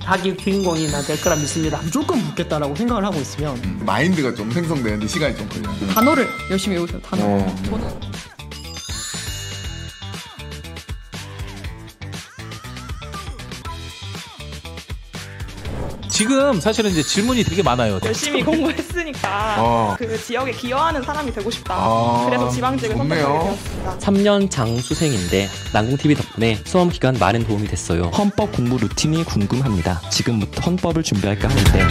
자기 주인공이 나될 거라 믿습니다. 무조건 붙겠다라고 생각을 하고 있으면 마인드가 좀 생성되는데 시간이 좀 걸려요. 단어를 열심히 외우세요. 단어. 어. 저는 지금 사실은 이제 질문이 되게 많아요. 열심히 공부했으니까 어. 그 지역에 기여하는 사람이 되고 싶다. 아, 그래서 지방직을 좋네요. 선택하게 되었습니다. 3년 장수생인데 난공TV 덕분에 수험 기간 많은 도움이 됐어요. 헌법 공부 루틴이 궁금합니다. 지금부터 헌법을 준비할까 하는데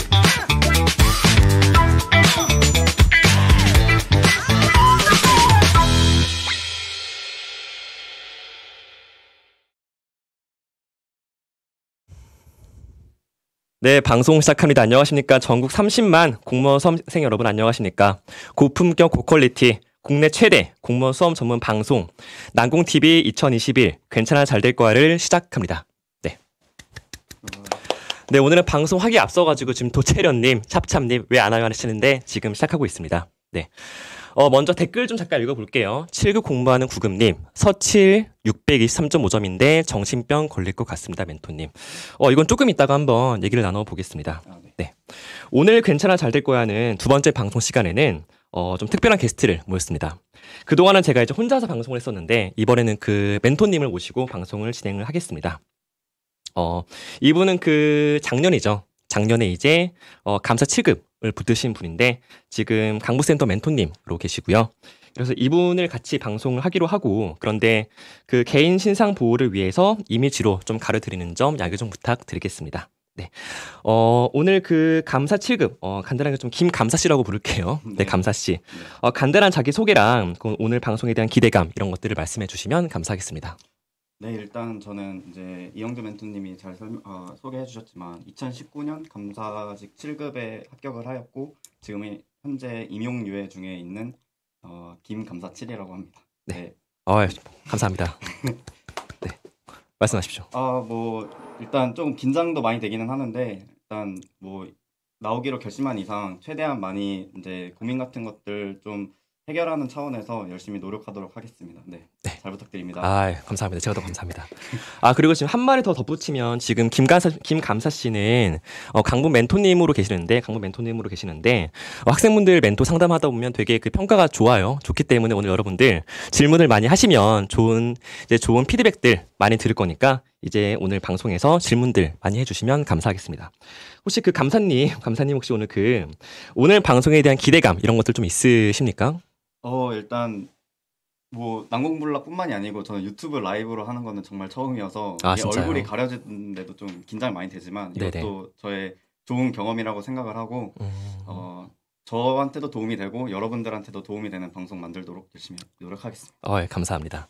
네, 방송 시작합니다. 안녕하십니까. 전국 30만 공무원 수험생 여러분 안녕하십니까. 고품격 고퀄리티 국내 최대 공무원 수험 전문 방송 난공TV 2021 괜찮아 잘 될 거야를 시작합니다. 네. 네, 오늘은 방송하기 앞서가지고 지금 도채련님, 찹찹님 왜안 와요 하시는데 지금 시작하고 있습니다. 네. 어, 먼저 댓글 좀 잠깐 읽어볼게요. 7급 공부하는 구급님, 서칠 623.5점인데 정신병 걸릴 것 같습니다, 멘토님. 어, 이건 조금 이따가 한번 얘기를 나눠보겠습니다. 아, 네. 네. 오늘 괜찮아 잘 될 거야는 두 번째 방송 시간에는 어, 좀 특별한 게스트를 모였습니다. 그동안은 제가 이제 혼자서 방송을 했었는데 이번에는 그 멘토님을 모시고 방송을 진행을 하겠습니다. 어, 이분은 그 작년이죠. 작년에 이제 어, 감사 7급 마음을 붙드신 분인데 지금 강북센터 멘토님으로 계시고요. 그래서 이분을 같이 방송을 하기로 하고 그런데 그 개인 신상 보호를 위해서 이미지로 좀 가려드리는 점 양해 좀 부탁드리겠습니다. 네. 어, 오늘 그 감사 7급, 어, 간단하게 좀 김감사씨라고 부를게요. 네, 네 감사씨. 어, 간단한 자기소개랑 그 오늘 방송에 대한 기대감, 이런 것들을 말씀해 주시면 감사하겠습니다. 네, 일단 저는 이제 이영주 멘토님이 잘 설명, 아, 소개해 주셨지만 2019년 감사직 7급에 합격을 하였고 지금 현재 임용 유예 중에 있는 어, 김감사 7이라고 합니다. 네. 네. 어, 예, 감사합니다. 네. 말씀하십시오. 아, 뭐 일단 조금 긴장도 많이 되기는 하는데 일단 뭐 나오기로 결심한 이상 최대한 많이 이제 고민 같은 것들 좀 해결하는 차원에서 열심히 노력하도록 하겠습니다. 네. 네. 잘 부탁드립니다. 아, 예, 감사합니다. 제가 더 감사합니다. 아, 그리고 지금 한 마리 더 덧붙이면 지금 김감사 김감사 씨는 어, 강부 멘토님으로 계시는데 강부 멘토님으로 계시는데 어, 학생분들 멘토 상담하다 보면 되게 그 평가가 좋아요. 좋기 때문에 오늘 여러분들 질문을 많이 하시면 좋은 이제 좋은 피드백들 많이 들을 거니까 이제 오늘 방송에서 질문들 많이 해주시면 감사하겠습니다. 혹시 그 감사님, 감사님 혹시 오늘 그 오늘 방송에 대한 기대감 이런 것들 좀 있으십니까? 어 일단 뭐 난공불락뿐만이 아니고 저는 유튜브 라이브로 하는 거는 정말 처음이어서 아, 얼굴이 가려지는데도 좀 긴장이 많이 되지만 이것도 저의 좋은 경험이라고 생각을 하고 음. 어, 저한테도 도움이 되고 여러분들한테도 도움이 되는 방송 만들도록 열심히 노력하겠습니다. 어, 예, 감사합니다.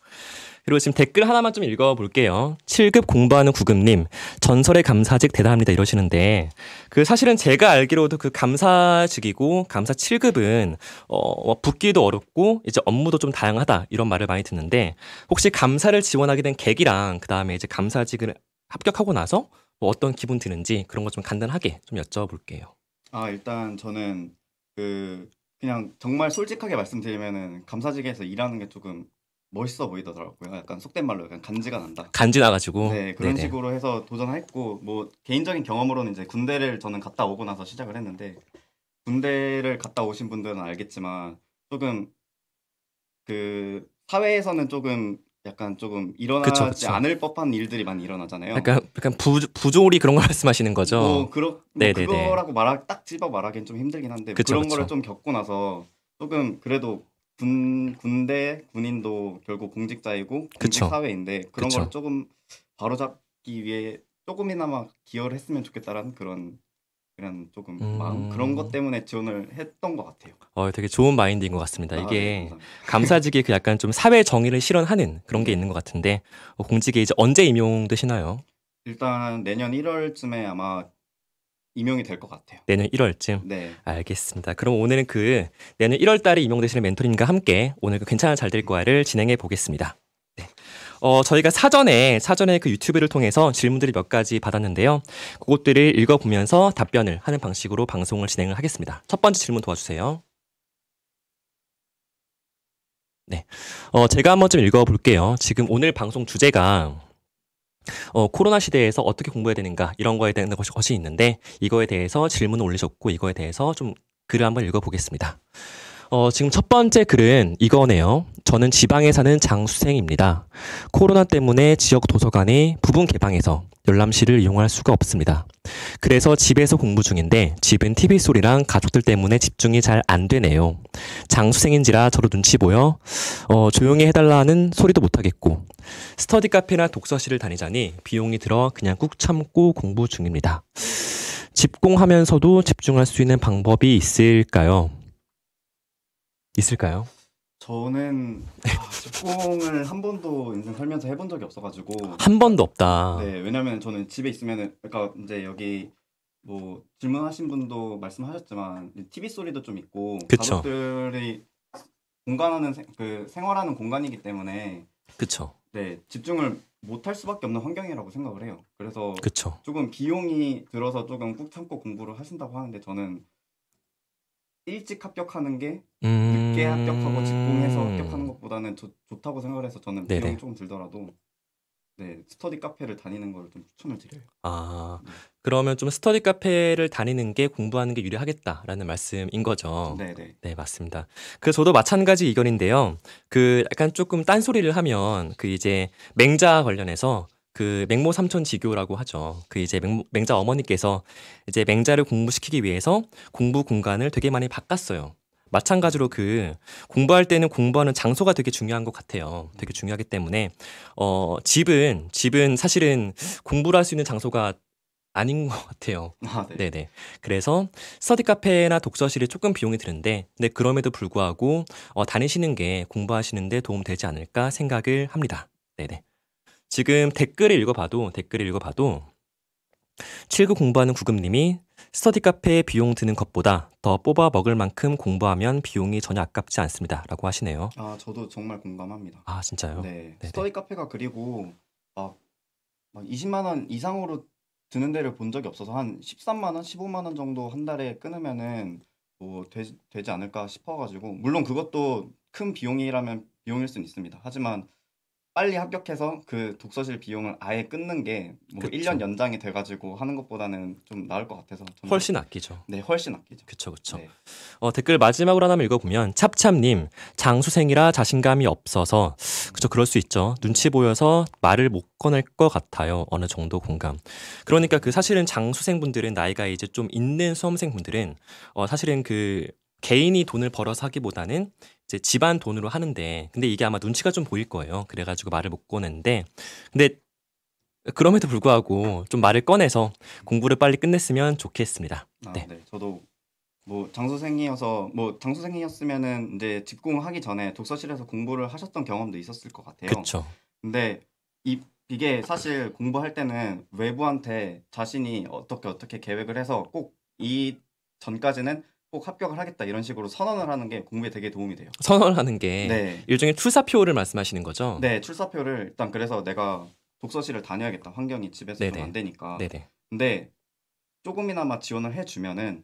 그리고 지금 댓글 하나만 좀 읽어볼게요. 7급 공부하는 구급님, 전설의 감사직 대단합니다. 이러시는데, 그 사실은 제가 알기로도 그 감사직이고, 감사 7급은, 어, 뭐 붙기도 어렵고, 이제 업무도 좀 다양하다. 이런 말을 많이 듣는데, 혹시 감사를 지원하게 된 계기랑, 그 다음에 이제 감사직을 합격하고 나서, 뭐 어떤 기분 드는지 그런 거 좀 간단하게 좀 여쭤볼게요. 아, 일단 저는 그 그냥 정말 솔직하게 말씀드리면은 감사직에서 일하는 게 조금 멋있어 보이더라고요. 약간 속된 말로 약간 간지가 난다. 간지 나가지고. 네 그런 네네. 식으로 해서 도전했고 뭐 개인적인 경험으로는 이제 군대를 저는 갔다 오고 나서 시작을 했는데 군대를 갔다 오신 분들은 알겠지만 조금 그 사회에서는 조금 약간 조금 일어나지 그쵸, 그쵸. 않을 법한 일들이 많이 일어나잖아요. 약간 약간 부, 부조리 그런 걸 말씀하시는 거죠. 뭐 그런 뭐 네, 네, 네. 그거라고 말하 딱 집어 말하기엔 좀 힘들긴 한데 그쵸, 그런 거를 좀 겪고 나서 조금 그래도 군 군대 군인도 결국 공직자이고 공직 사회인데 그런 걸 조금 바로잡기 위해 조금이나마 기여를 했으면 좋겠다라는 그런 이런 조금 음. 마음 그런 것 때문에 지원을 했던 것 같아요. 어, 되게 좋은 마인드인 것 같습니다. 아, 이게 네, 예, 감사직이 그 약간 좀 사회 정의를 실현하는 그런 게 네. 있는 것 같은데 어, 공직에 이제 언제 임용되시나요? 일단 내년 1월쯤에 아마 임용이 될 것 같아요. 내년 1월쯤. 네. 알겠습니다. 그럼 오늘은 그 내년 1월 달에 임용되시는 멘토님과 함께 오늘 그 괜찮아 잘 될 거야를 진행해 보겠습니다. 어, 저희가 사전에 사전에 그 유튜브를 통해서 질문들이 몇 가지 받았는데요. 그것들을 읽어보면서 답변을 하는 방식으로 방송을 진행을 하겠습니다. 첫 번째 질문 도와주세요. 네, 어, 제가 한번 좀 읽어볼게요. 지금 오늘 방송 주제가 어, 코로나 시대에서 어떻게 공부해야 되는가 이런 거에 대한 것이, 것이 있는데 이거에 대해서 질문을 올리셨고 이거에 대해서 좀 글을 한번 읽어보겠습니다. 어, 지금 첫 번째 글은 이거네요. 저는 지방에 사는 장수생입니다. 코로나 때문에 지역 도서관이 부분 개방해서 열람실을 이용할 수가 없습니다. 그래서 집에서 공부 중인데 집은 TV 소리랑 가족들 때문에 집중이 잘 안 되네요. 장수생인지라 저로 눈치 보여 어, 조용히 해달라는 소리도 못하겠고 스터디 카페나 독서실을 다니자니 비용이 들어 그냥 꾹 참고 공부 중입니다. 집공하면서도 집중할 수 있는 방법이 있을까요? 있을까요? 저는 아, 직을한 번도 인생 살면서 해본 적이 없어가지고 한 번도 없다. 네, 왜냐면 저는 집에 있으면은 그러니까 이제 여기 뭐 질문하신 분도 말씀하셨지만 TV 소리도 좀 있고 그쵸. 가족들이 공간하는 그 생활하는 공간이기 때문에 그쵸. 네, 집중을 못 할 수밖에 없는 환경이라고 생각을 해요. 그래서 그쵸. 조금 비용이 들어서 조금 꾹 참고 공부를 하신다고 하는데 저는 일찍 합격하는 게 음... 늦게 합격하고 직공해서 합격하는 것보다는 좋, 좋다고 생각을 해서 저는 네네. 비용이 조금 들더라도 네 스터디 카페를 다니는 걸좀 추천을 드려요. 아 네. 그러면 좀 스터디 카페를 다니는 게 공부하는 게 유리하겠다라는 말씀인 거죠. 네네. 네 맞습니다. 그 저도 마찬가지 의견인데요. 그 약간 조금 딴 소리를 하면 그 이제 맹자 관련해서 그 맹모 삼촌 지교라고 하죠. 그 이제 맹, 맹자 어머니께서 이제 맹자를 공부시키기 위해서 공부 공간을 되게 많이 바꿨어요. 마찬가지로 그 공부할 때는 공부하는 장소가 되게 중요한 것 같아요. 되게 중요하기 때문에 어 집은 집은 사실은 공부를 할 수 있는 장소가 아닌 것 같아요. 아, 네. 네 그래서 스터디 카페나 독서실이 조금 비용이 드는데, 근데 그럼에도 불구하고 어, 다니시는 게 공부하시는데 도움 되지 않을까 생각을 합니다. 네네. 지금 댓글을 읽어봐도 댓글을 읽어봐도 7구 공부하는 구급님이 스터디 카페에 비용 드는 것보다 더 뽑아 먹을 만큼 공부하면 비용이 전혀 아깝지 않습니다. 라고 하시네요. 아, 저도 정말 공감합니다. 아, 진짜요? 네. 네네. 스터디 카페가 그리고 막, 막 20만 원 이상으로 드는 데를 본 적이 없어서 한 13만 원, 15만 원 정도 한 달에 끊으면은 뭐 되, 되지 않을까 싶어 가지고 물론 그것도 큰 비용이라면 비용일 수는 있습니다. 하지만 빨리 합격해서 그 독서실 비용을 아예 끊는 게뭐 1년 연장이 돼가지고 하는 것보다는 좀 나을 것 같아서 훨씬 아끼죠. 네, 훨씬 아끼죠. 그쵸 그쵸. 네. 어, 댓글 마지막으로 하나만 읽어보면 찹찹님 장수생이라 자신감이 없어서 그쵸 그럴 수 있죠. 눈치 보여서 말을 못 꺼낼 것 같아요. 어느 정도 공감. 그러니까 그 사실은 장수생분들은 나이가 이제 좀 있는 수험생분들은 어, 사실은 그 개인이 돈을 벌어서 하기보다는 이제 집안 돈으로 하는데 근데 이게 아마 눈치가 좀 보일 거예요. 그래가지고 말을 못 꺼냈는데 근데 그럼에도 불구하고 좀 말을 꺼내서 공부를 빨리 끝냈으면 좋겠습니다. 아, 네. 네. 저도 뭐 장수생이어서 뭐 장수생이었으면은 이제 집공하기 전에 독서실에서 공부를 하셨던 경험도 있었을 것 같아요. 그렇죠. 근데 이 이게 사실 공부할 때는 외부한테 자신이 어떻게 어떻게 계획을 해서 꼭 이 전까지는 꼭 합격을 하겠다 이런 식으로 선언을 하는 게 공부에 되게 도움이 돼요. 선언을 하는 게 네. 일종의 출사표를 말씀하시는 거죠? 네, 출사표를 일단 그래서 내가 독서실을 다녀야겠다. 환경이 집에서 좀안 되니까. 네네. 근데 조금이나마 지원을 해주면은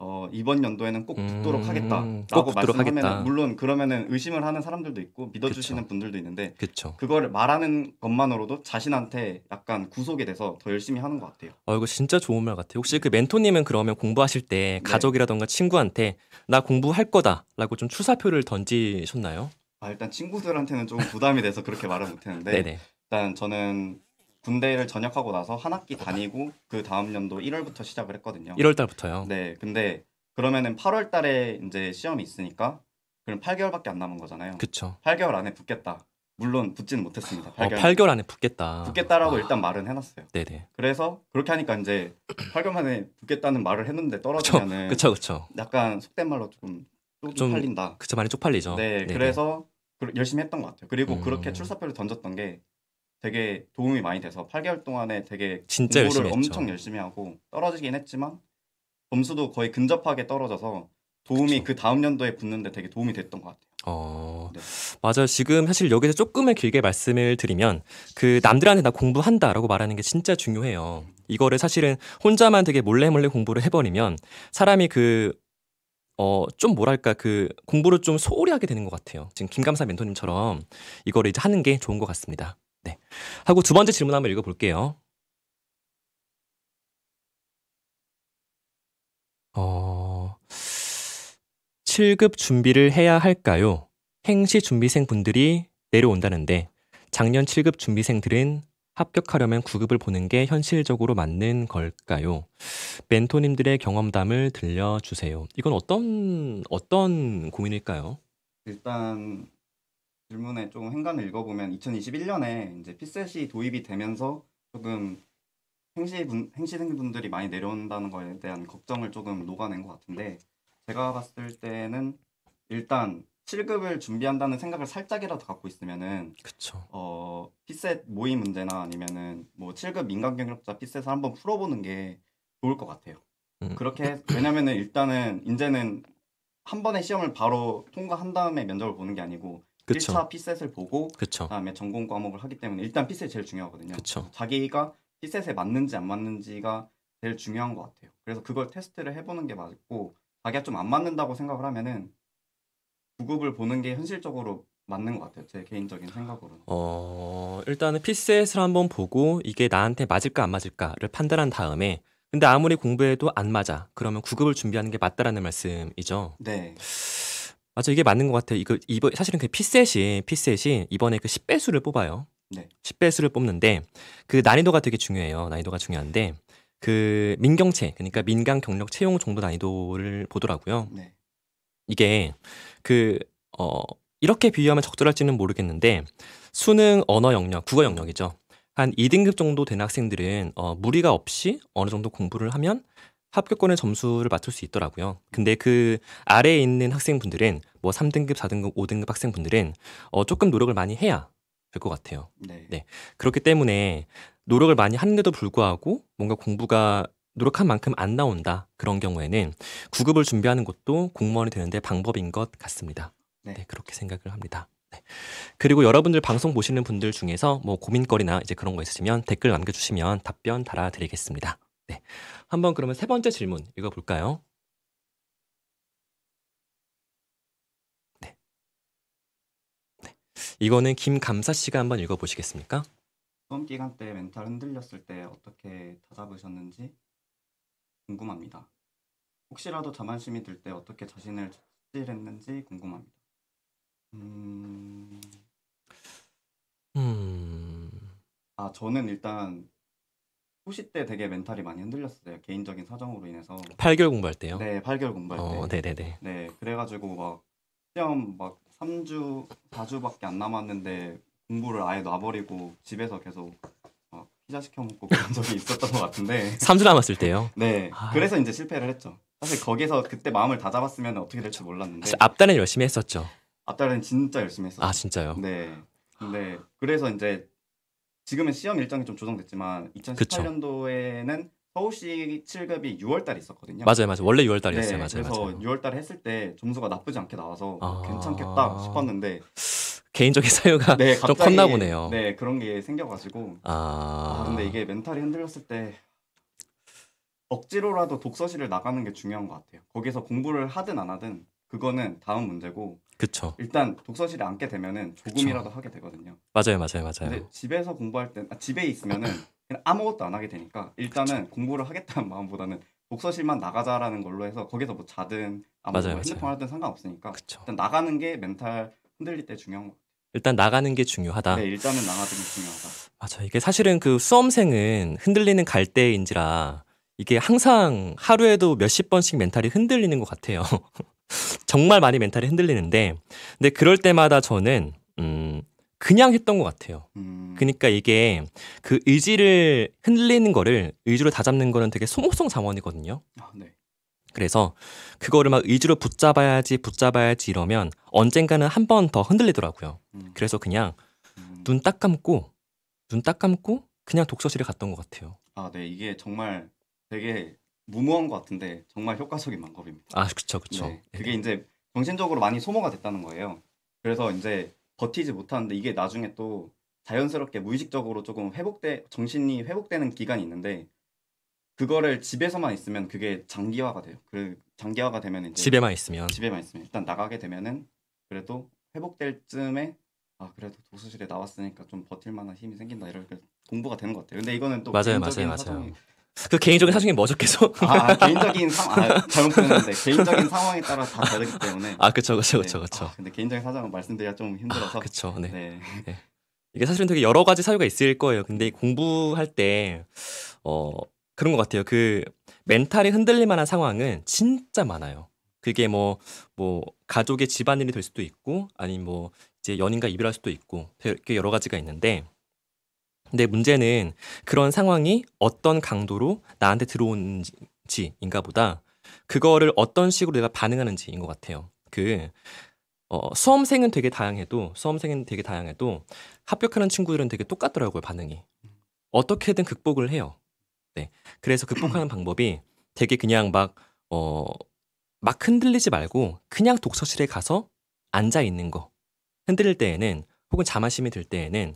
어, 이번 연도에는 꼭듣도록 음, 하겠다라고 말씀하면 물론 그러면은 의심을 하는 사람들도 있고 믿어주시는 그쵸. 분들도 있는데 그쵸. 그걸 말하는 것만으로도 자신한테 약간 구속이 돼서 더 열심히 하는 것 같아요. 어, 이거 진짜 좋은 말 같아요. 혹시 그 멘토님은 그러면 공부하실 때 네. 가족이라던가 친구한테 나 공부할 거다라고 좀 추사표를 던지셨나요? 아, 일단 친구들한테는 조 부담이 돼서 그렇게 말을 못했는데 일단 저는 군대를 전역하고 나서 한 학기 다니고 그 다음 년도 1월부터 시작을 했거든요. 1월 달부터요. 네. 근데 그러면은 8월 달에 이제 시험이 있으니까 그럼 8개월밖에 안 남은 거잖아요. 그렇죠. 8개월 안에 붙겠다. 물론 붙지는 못했습니다. 8개월, 어, 8개월 안에 붙겠다. 붙겠다라고 아. 일단 말은 해놨어요. 네네. 그래서 그렇게 하니까 이제 8개월 만에 붙겠다는 말을 했는데 떨어지면은 그쵸 그쵸. 약간 속된 말로 조금 쪽 팔린다. 그쵸 많이 쪽팔리죠. 네, 네네. 그래서 그 열심히 했던 것 같아요. 그리고 음. 그렇게 출사표를 던졌던 게 되게 도움이 많이 돼서 8개월 동안에 되게 진짜 공부를 열심히 했죠. 엄청 열심히 하고 떨어지긴 했지만 점수도 거의 근접하게 떨어져서 도움이 그 다음 연도에 붙는데 되게 도움이 됐던 것 같아요. 어, 네. 맞아요. 지금 사실 여기서 조금의 길게 말씀을 드리면 그 남들한테 나 공부한다라고 말하는 게 진짜 중요해요. 이거를 사실은 혼자만 되게 몰래 몰래 공부를 해버리면 사람이 그 어, 좀 뭐랄까, 그, 공부를 좀 소홀히 하게 되는 것 같아요. 지금 김감사 멘토님처럼 이거를 이제 하는 게 좋은 것 같습니다. 네. 하고 두 번째 질문 한번 읽어볼게요. 어, 7급 준비를 해야 할까요? 행시 준비생 분들이 내려온다는데 작년 7급 준비생들은 합격하려면 9급을 보는 게 현실적으로 맞는 걸까요? 멘토님들의 경험담을 들려주세요. 이건 어떤 어떤 고민일까요? 일단 질문에 조금 행간을 읽어보면 2021년에 이제 피셋이 도입이 되면서 조금 행시 분, 행생분들이 많이 내려온다는 거에 대한 걱정을 조금 녹아낸 것 같은데 제가 봤을 때는 일단 7급을 준비한다는 생각을 살짝이라도 갖고 있으면은 그쵸. 어 피셋 모의 문제나 아니면은 뭐 7급 민간 경력자 피셋을 한번 풀어보는 게 좋을 것 같아요. 음. 그렇게 왜냐면은 일단은 이제는 한 번에 시험을 바로 통과한 다음에 면접을 보는 게 아니고 그쵸. 1차 피셋을 보고 그쵸. 그다음에 전공 과목을 하기 때문에 일단 피셋이 제일 중요하거든요. 그쵸. 자기가 피셋에 맞는지 안 맞는지가 제일 중요한 것 같아요. 그래서 그걸 테스트를 해보는 게 맞고 자기가 좀 안 맞는다고 생각을 하면은 구급을 보는 게 현실적으로 맞는 것 같아요. 제 개인적인 생각으로. 어 일단은 피셋을 한번 보고 이게 나한테 맞을까 안 맞을까를 판단한 다음에 근데 아무리 공부해도 안 맞아 그러면 구급을 준비하는 게 맞다라는 말씀이죠. 네. 맞아 이게 맞는 것 같아요. 이거 이번 사실은 그 피셋이 피셋이 이번에 그 10배수를 뽑아요. 네. 10배수를 뽑는데 그 난이도가 되게 중요해요. 난이도가 중요한데 그 민경채 그러니까 민간 경력 채용 정도 난이도를 보더라고요. 네. 이게 그 어, 이렇게 비유하면 적절할지는 모르겠는데 수능 언어 영역 국어 영역이죠. 한 2등급 정도 된 학생들은 어, 무리가 없이 어느 정도 공부를 하면 합격권의 점수를 맞출 수 있더라고요. 근데 그 아래에 있는 학생분들은 뭐 3등급, 4등급, 5등급 학생분들은 어, 조금 노력을 많이 해야 될 것 같아요. 네. 네. 그렇기 때문에 노력을 많이 하는데도 불구하고 뭔가 공부가 노력한 만큼 안 나온다 그런 경우에는 구급을 준비하는 것도 공무원이 되는데 방법인 것 같습니다. 네, 네 그렇게 생각을 합니다. 네. 그리고 여러분들 방송 보시는 분들 중에서 뭐 고민거리나 이제 그런 거 있으시면 댓글 남겨주시면 답변 달아드리겠습니다. 네. 한번 그러면 세 번째 질문 읽어볼까요? 네. 네. 이거는 김감사 씨가 한번 읽어보시겠습니까? 수험 기간 때 멘탈 흔들렸을 때 어떻게 다잡으셨는지 궁금합니다. 혹시라도 자만심이 들 때 어떻게 자신을 차질했는지 궁금합니다. 음... 음... 아 저는 일단 후시 때 되게 멘탈이 많이 흔들렸어요. 개인적인 사정으로 인해서. 8개월 공부할 때요? 네, 8개월 공부할 어, 때. 네네네. 네, 그래가지고 막 시험 막 3주, 4주밖에 안 남았는데 공부를 아예 놔버리고 집에서 계속 막 피자 시켜 먹고 그런 적이 있었던 것 같은데. 3주 남았을 때요? 네, 아... 그래서 이제 실패를 했죠. 사실 거기서 그때 마음을 다 잡았으면 어떻게 될지 몰랐는데. 사실 앞단은 열심히 했었죠. 앞단은 진짜 열심히 했어요. 었아 진짜요? 네. 근데 그래서 이제 지금은 시험 일정이 좀 조정됐지만 2018년도에는 서울시 7급이 6월달에 있었거든요. 맞아요, 맞아요. 원래 6월달이었어요, 네, 맞아요. 그래서 맞아요. 6월달에 했을 때 점수가 나쁘지 않게 나와서 뭐 아... 괜찮겠다 싶었는데 개인적인 사유가 네, 좀 컸나 보네요. 네, 그런 게 생겨가지고 아... 아 근데 이게 멘탈이 흔들렸을 때 억지로라도 독서실을 나가는 게 중요한 것 같아요. 거기서 공부를 하든 안 하든 그거는 다음 문제고 그쵸. 일단 독서실에 앉게 되면은 조금이라도 하게 되거든요. 맞아요, 맞아요, 맞아요. 근데 집에서 공부할 때 아, 집에 있으면은 그냥 아무것도 안 하게 되니까 일단은 공부를 하겠다는 마음보다는 독서실만 나가자라는 걸로 해서 거기서 뭐 자든 아무 맞 핸드폰 하든 상관없으니까 그쵸. 일단 나가는 게 멘탈 흔들릴 때 중요한 거. 일단 나가는 게 중요하다. 네, 일단은 나가는 게 중요하다. 맞아. 이게 사실은 그 수험생은 흔들리는 갈대인지라 이게 항상 하루에도 몇십 번씩 멘탈이 흔들리는 것 같아요. 정말 많이 멘탈이 흔들리는데 근데 그럴 때마다 저는 음 그냥 했던 것 같아요. 음. 그러니까 이게 그 의지를 흔들리는 거를 의지로 다 잡는 거는 되게 소모성 자원이거든요. 아, 네. 그래서 그거를 막 의지로 붙잡아야지 붙잡아야지 이러면 언젠가는 한 번 더 흔들리더라고요. 음. 그래서 그냥 음. 눈딱 감고 눈 딱 감고 그냥 독서실에 갔던 것 같아요. 아, 네. 이게 정말 되게 무모한 것 같은데 정말 효과적인 방법입니다. 아 그렇죠 그렇죠. 네, 그게 이제 정신적으로 많이 소모가 됐다는 거예요. 그래서 이제 버티지 못하는데 이게 나중에 또 자연스럽게 무의식적으로 조금 회복돼 정신이 회복되는 기간이 있는데 그거를 집에서만 있으면 그게 장기화가 돼요. 그 장기화가 되면 이제 집에만 있으면 집에만 있으면 일단 나가게 되면은 그래도 회복될 쯤에 아 그래도 도서실에 나왔으니까 좀 버틸 만한 힘이 생긴다 이렇게 공부가 되는 것 같아요. 근데 이거는 또 맞아요 맞아요 맞아요. 그 개인적인 사정이 뭐죠 계속? 아, 개인적인 사정 아, 잘못 표현했는데 개인적인 상황에 따라 다 다르기 때문에 아 그렇죠 그렇죠 그렇죠 그렇죠. 근데 개인적인 사정은 말씀드리기가 좀 힘들어서 아, 그렇죠 네. 네. 네. 이게 사실은 되게 여러 가지 사유가 있을 거예요. 근데 공부할 때 어, 그런 것 같아요. 그 멘탈이 흔들릴 만한 상황은 진짜 많아요. 그게 뭐뭐 뭐 가족의 집안일이 될 수도 있고 아니면 뭐 이제 연인과 이별할 수도 있고 되게 여러 가지가 있는데 근데 문제는 그런 상황이 어떤 강도로 나한테 들어온지인가 보다 그거를 어떤 식으로 내가 반응하는지인 것 같아요. 그 어, 수험생은 되게 다양해도 수험생은 되게 다양해도 합격하는 친구들은 되게 똑같더라고요 반응이 어떻게든 극복을 해요. 네, 그래서 극복하는 방법이 되게 그냥 막 어, 막 흔들리지 말고 그냥 독서실에 가서 앉아 있는 거 흔들릴 때에는 혹은 자만심이 들 때에는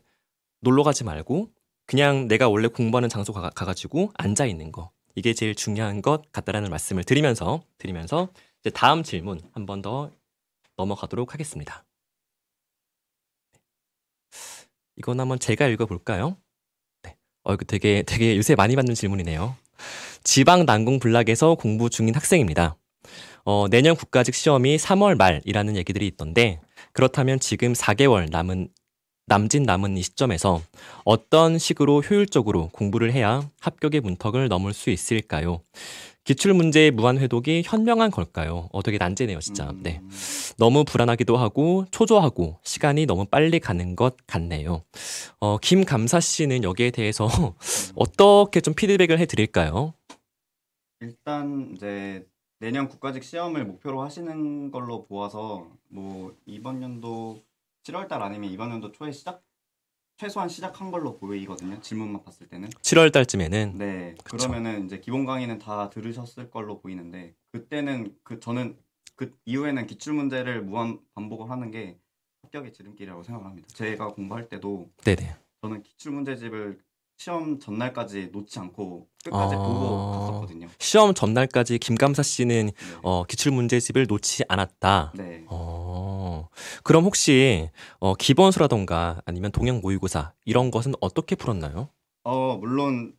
놀러 가지 말고 그냥 내가 원래 공부하는 장소 가, 가가지고 앉아 있는 거 이게 제일 중요한 것 같다라는 말씀을 드리면서 드리면서 이제 다음 질문 한 번 더 넘어가도록 하겠습니다. 네. 이건 한번 제가 읽어볼까요? 네. 어, 이거 되게 되게 요새 많이 받는 질문이네요. 지방 난공 불락에서 공부 중인 학생입니다. 어, 내년 국가직 시험이 3월 말이라는 얘기들이 있던데 그렇다면 지금 4개월 남은 남진 남은 이 시점에서 어떤 식으로 효율적으로 공부를 해야 합격의 문턱을 넘을 수 있을까요? 기출 문제의 무한 회독이 현명한 걸까요? 어, 되게 난제네요, 진짜. 음. 네. 너무 불안하기도 하고 초조하고 시간이 너무 빨리 가는 것 같네요. 어, 김 감사 씨는 여기에 대해서 어떻게 좀 피드백을 해 드릴까요? 일단 이제 내년 국가직 시험을 목표로 하시는 걸로 보아서 뭐 이번 연도 7월달 아니면 이번 연도 초에 시작 최소한 시작한 걸로 보이거든요. 질문만 봤을 때는 7월 달쯤에는 네 그쵸. 그러면은 이제 기본 강의는 다 들으셨을 걸로 보이는데 그때는 그 저는 그 이후에는 기출 문제를 무한 반복을 하는 게 합격의 지름길이라고 생각을 합니다. 제가 공부할 때도 네네. 저는 기출 문제집을 시험 전날까지 놓지 않고 끝까지 어... 보고 갔었거든요. 시험 전날까지 김감사 씨는 네. 어, 기출 문제집을 놓지 않았다. 네. 어... 그럼 혹시 어, 기본수라던가 아니면 동양 모의고사 이런 것은 어떻게 풀었나요? 어, 물론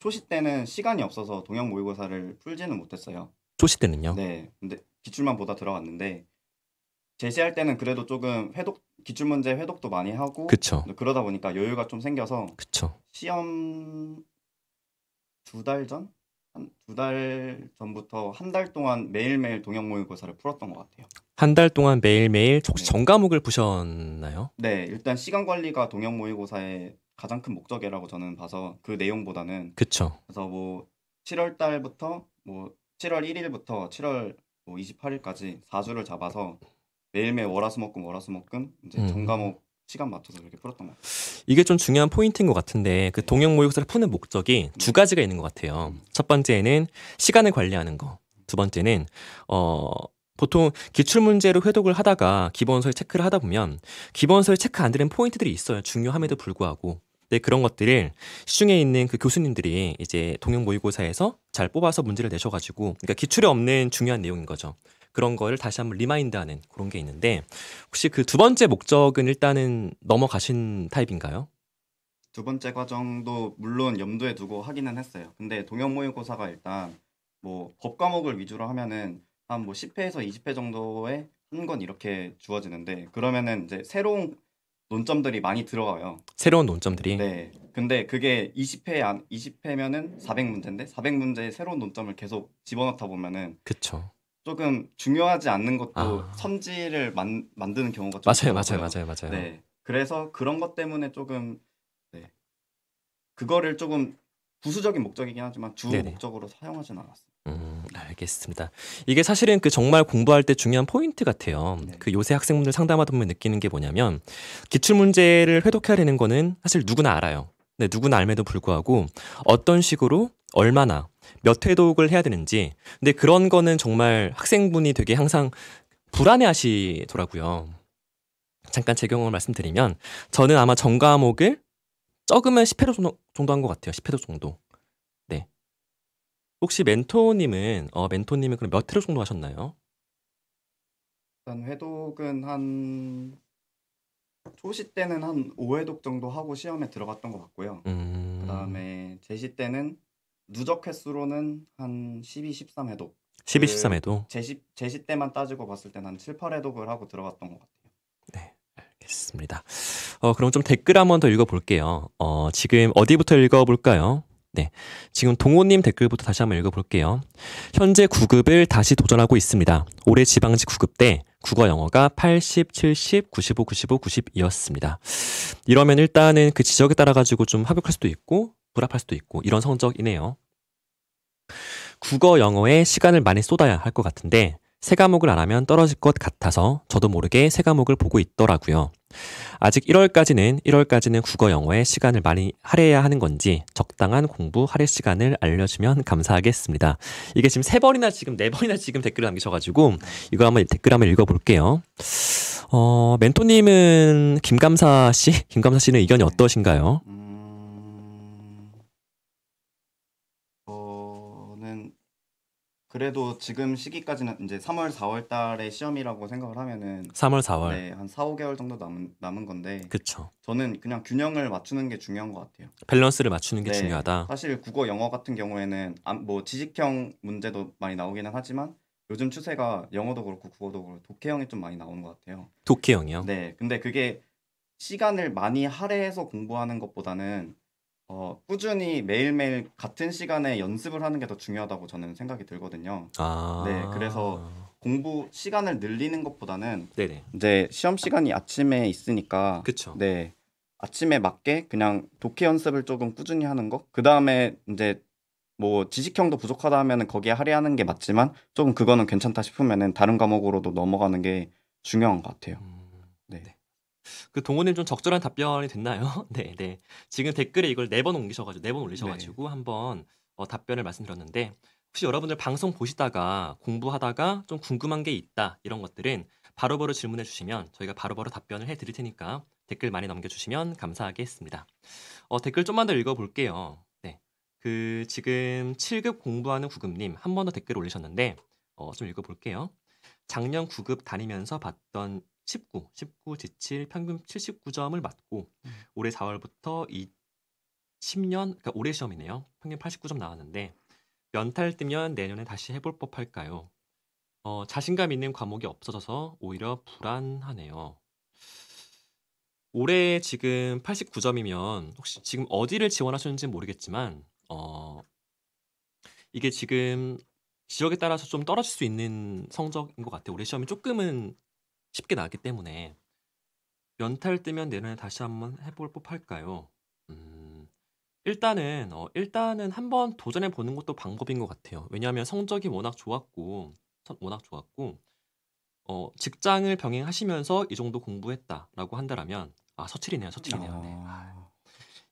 초시 때는 시간이 없어서 동양 모의고사를 풀지는 못했어요. 초시 때는요? 네. 근데 기출만 보다 들어갔는데 제시할 때는 그래도 조금 회독 기출 문제 회독도 많이 하고 그쵸. 그러다 보니까 여유가 좀 생겨서 그쵸. 시험 두 달 전? 한두달 전부터 한 달 동안 매일매일 동형 모의고사를 풀었던 것 같아요. 한 달 동안 매일매일 혹시 네. 전 과목을 푸셨나요? 네, 일단 시간 관리가 동양 모의고사의 가장 큰 목적이라고 저는 봐서 그 내용보다는 그쵸. 그래서 뭐 7월 달부터 뭐 7월 1일부터 7월 뭐 28일까지 4주를 잡아서 매일매일 월화수목금 월화수목금 이제 음. 전 과목 시간 맞춰서 이렇게 풀었던 것 같아요. 이게 좀 중요한 포인트인 것 같은데 그 네. 동영 모의고사를 푸는 목적이 네. 두 가지가 있는 것 같아요. 첫 번째는 시간을 관리하는 거. 두 번째는 어 보통 기출문제로 회독을 하다가 기본서에 체크를 하다 보면 기본서에 체크 안 되는 포인트들이 있어요. 중요함에도 불구하고. 네, 그런 것들을 시중에 있는 그 교수님들이 이제 동영 모의고사에서 잘 뽑아서 문제를 내셔가지고 그러니까 기출에 없는 중요한 내용인 거죠. 그런 거를 다시 한번 리마인드하는 그런 게 있는데 혹시 그 두 번째 목적은 일단은 넘어가신 타입인가요? 두 번째 과정도 물론 염두에 두고 하기는 했어요. 근데 동영 모의고사가 일단 뭐법 과목을 위주로 하면은 한 뭐 10회에서 20회 정도의 한권 이렇게 주어지는데 그러면은 이제 새로운 논점들이 많이 들어가요. 새로운 논점들이? 네. 근데 그게 20회 안 20회면은 400문제인데 400문제의 새로운 논점을 계속 집어넣다 보면은 그쵸. 조금 중요하지 않는 것도 아. 선지를 만, 만드는 경우가 좀 맞아요, 맞아요, 많고요. 맞아요, 맞아요. 네. 그래서 그런 것 때문에 조금 네. 그거를 조금 부수적인 목적이긴 하지만 주 네네. 목적으로 사용하진 않았어요. 음, 알겠습니다. 이게 사실은 그 정말 공부할 때 중요한 포인트 같아요. 네. 그 요새 학생분들 상담하다 보면 느끼는 게 뭐냐면 기출 문제를 회독해야 되는 거는 사실 누구나 알아요. 네, 누구나 알매도 불구하고 어떤 식으로 얼마나 몇 회독을 해야 되는지. 근데 그런 거는 정말 학생분이 되게 항상 불안해 하시더라고요. 잠깐 제 경험을 말씀드리면 저는 아마 전 과목을 적으면 10회독 정도, 정도 한 것 같아요. 10회독 정도. 네. 혹시 멘토님은 어 멘토님은 그럼 몇회로 정도 하셨나요? 일단 회독은 한 초시 때는 한 5회독 정도 하고 시험에 들어갔던 것 같고요. 음... 그다음에 제시 때는 누적 횟수로는 한 12, 13 해독. 12, 13 해독. 제시 제시 때만 따지고 봤을 때한 7, 8 해독을 하고 들어갔던 것 같아요. 네. 알겠습니다. 어, 그럼 좀 댓글 한 번 더 읽어볼게요. 어, 지금 어디부터 읽어볼까요? 네. 지금 동호님 댓글부터 다시 한번 읽어볼게요. 현재 9급을 다시 도전하고 있습니다. 올해 지방지 9급 때 국어 영어가 80, 70, 95, 95, 90이었습니다. 이러면 일단은 그 지적에 따라가지고 좀 합격할 수도 있고, 불합할 수도 있고 이런 성적이네요. 국어, 영어에 시간을 많이 쏟아야 할 것 같은데 세 과목을 안 하면 떨어질 것 같아서 저도 모르게 세 과목을 보고 있더라고요. 아직 1월까지는 1월까지는 국어 영어에 시간을 많이 할애해야 하는 건지 적당한 공부 할애 시간을 알려주면 감사하겠습니다. 이게 지금 세 번이나 지금 네 번이나 지금 댓글을 남기셔가지고 이거 한번 댓글 한번 읽어볼게요. 어, 멘토님은 김감사 씨, 김감사 씨는 의견이 어떠신가요? 음, 그래도 지금 시기까지는 이제 3월 4월 달에 시험이라고 생각을 하면은 3월 4월 네, 한 4, 5개월 정도 남은 남은 건데 그쵸 저는 그냥 균형을 맞추는 게 중요한 것 같아요. 밸런스를 맞추는 게 네, 중요하다. 사실 국어 영어 같은 경우에는 뭐 지식형 문제도 많이 나오기는 하지만 요즘 추세가 영어도 그렇고 국어도 그렇고 독해형이 좀 많이 나오는 것 같아요. 독해형이요? 네. 근데 그게 시간을 많이 할애해서 공부하는 것보다는 어, 꾸준히 매일매일 같은 시간에 연습을 하는 게 더 중요하다고 저는 생각이 들거든요. 아 네, 그래서 공부 시간을 늘리는 것보다는 네네. 이제 시험 시간이 아침에 있으니까 그쵸. 네. 아침에 맞게 그냥 독해 연습을 조금 꾸준히 하는 거. 그다음에 이제 뭐 지식형도 부족하다 하면은 거기에 할애하는 게 맞지만 조금 그거는 괜찮다 싶으면은 다른 과목으로도 넘어가는 게 중요한 것 같아요. 음. 네. 네. 그 동호는 좀 적절한 답변이 됐나요? 네, 네. 지금 댓글에 이걸 네번 옮기셔가지고 네번 올리셔가지고 네. 한번 어, 답변을 말씀드렸는데 혹시 여러분들 방송 보시다가 공부하다가 좀 궁금한 게 있다 이런 것들은 바로바로 바로 질문해 주시면 저희가 바로바로 바로 답변을 해드릴 테니까 댓글 많이 남겨주시면 감사하겠습니다. 어, 댓글 좀만 더 읽어볼게요. 네, 그 지금 7급 공부하는 구급님 한 번 더 댓글 올리셨는데 어, 좀 읽어볼게요. 작년 9급 다니면서 봤던 19, 19, 지칠 평균 79점을 맞고 음. 올해 4월부터 이 10년, 그러니까 올해 시험이네요. 평균 89점 나왔는데 면탈 뜨면 내년에 다시 해볼 법할까요? 어, 자신감 있는 과목이 없어져서 오히려 불안하네요. 올해 지금 89점이면 혹시 지금 어디를 지원하셨는지 모르겠지만 어, 이게 지금 지역에 따라서 좀 떨어질 수 있는 성적인 것 같아요. 올해 시험이 조금은 쉽게 나기 때문에 연탈 뜨면 내년에 다시 한번 해볼 법할까요? 음, 일단은 어, 일단은 한번 도전해 보는 것도 방법인 것 같아요. 왜냐하면 성적이 워낙 좋았고 워낙 좋았고 어, 직장을 병행하시면서 이 정도 공부했다라고 한다라면 아 서칠이네요, 서칠이네요. 네. 아.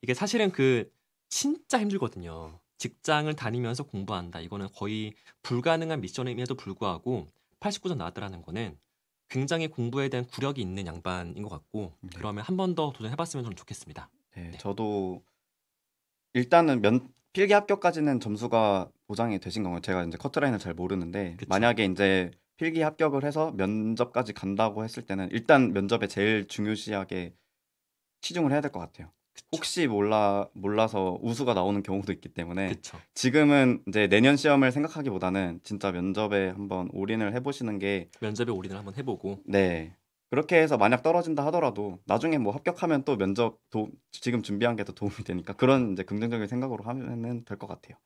이게 사실은 그 진짜 힘들거든요. 직장을 다니면서 공부한다 이거는 거의 불가능한 미션임에도 불구하고 89점 나왔더라는 거는 굉장히 공부에 대한 구력이 있는 양반인 것 같고 네. 그러면 한 번 더 도전해봤으면 저는 좋겠습니다. 네, 네. 저도 일단은 면 필기 합격까지는 점수가 보장이 되신 건가요? 제가 이제 커트라인을 잘 모르는데 그쵸. 만약에 이제 필기 합격을 해서 면접까지 간다고 했을 때는 일단 면접에 제일 중요시하게 치중을 해야 될 것 같아요. 그쵸. 혹시 몰라 몰라서 우수가 나오는 경우도 있기 때문에 그쵸. 지금은 이제 내년 시험을 생각하기보다는 진짜 면접에 한번 올인을 해보시는 게 면접에 올인을 한번 해보고 네 그렇게 해서 만약 떨어진다 하더라도 나중에 뭐 합격하면 또 면접 도 지금 준비한 게 더 도움이 되니까 그런 이제 긍정적인 생각으로 하면은 될 것 같아요.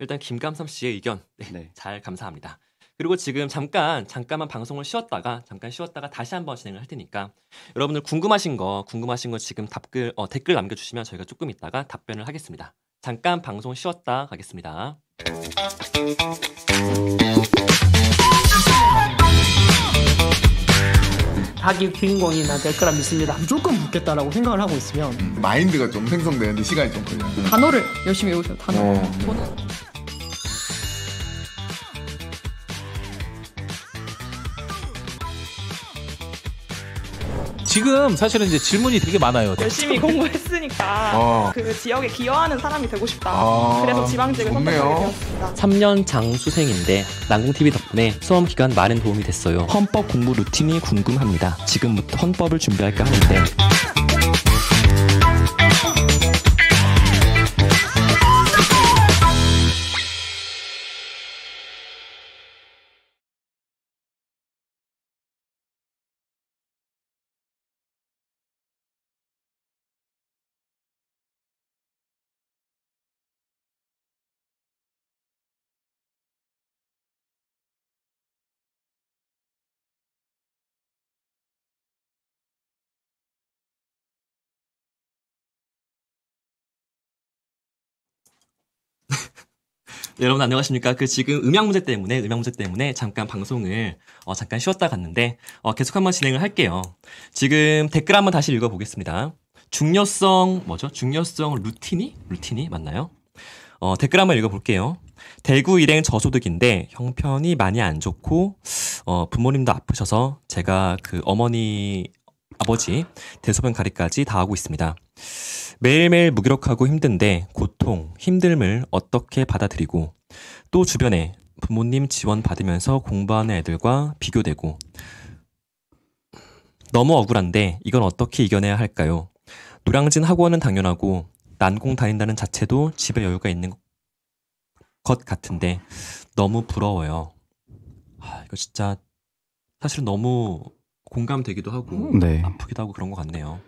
일단 김감삼 씨의 의견 네, 네. 잘 감사합니다. 그리고 지금 잠깐 잠깐만 방송을 쉬었다가 잠깐 쉬었다가 다시 한번 진행을 할 테니까 여러분들 궁금하신 거 궁금하신 거 지금 답글 어, 댓글 남겨주시면 저희가 조금 있다가 답변을 하겠습니다. 잠깐 방송 쉬었다 가겠습니다. 자기 주인공이 나될 거라 믿습니다. 무조건 붙겠다라고 생각을 하고 있으면 음, 마인드가 좀 생성되는데 시간이 좀 걸려요. 단어를 열심히 외우세요. 단어. 어. 저는 지금 사실은 이제 질문이 되게 많아요. 네. 열심히 공부했으니까 어. 그 지역에 기여하는 사람이 되고 싶다. 아, 그래서 지방직을 좋네요. 선택하게 되었습니다. 3년 장수생인데 난공TV 덕분에 수험 기간 많은 도움이 됐어요. 헌법 공부 루틴이 궁금합니다. 지금부터 헌법을 준비할까 하는데 네, 여러분 안녕하십니까? 그 지금 음향 문제 때문에 음향 문제 때문에 잠깐 방송을 어, 잠깐 쉬었다 갔는데 어, 계속 한번 진행을 할게요. 지금 댓글 한번 다시 읽어보겠습니다. 중요성 뭐죠? 중요성 루틴이 루틴이 맞나요? 어, 댓글 한번 읽어볼게요. 대구 일행 저소득인데 형편이 많이 안 좋고 어, 부모님도 아프셔서 제가 그 어머니 아버지 대소변 가리까지 다 하고 있습니다. 매일매일 무기력하고 힘든데 고통, 힘듦을 어떻게 받아들이고 또 주변에 부모님 지원 받으면서 공부하는 애들과 비교되고 너무 억울한데 이건 어떻게 이겨내야 할까요? 노량진 학원은 당연하고 난공 다닌다는 자체도 집에 여유가 있는 것 같은데 너무 부러워요. 아, 이거 진짜 사실 너무 공감되기도 하고 네. 아프기도 하고 그런 것 같네요.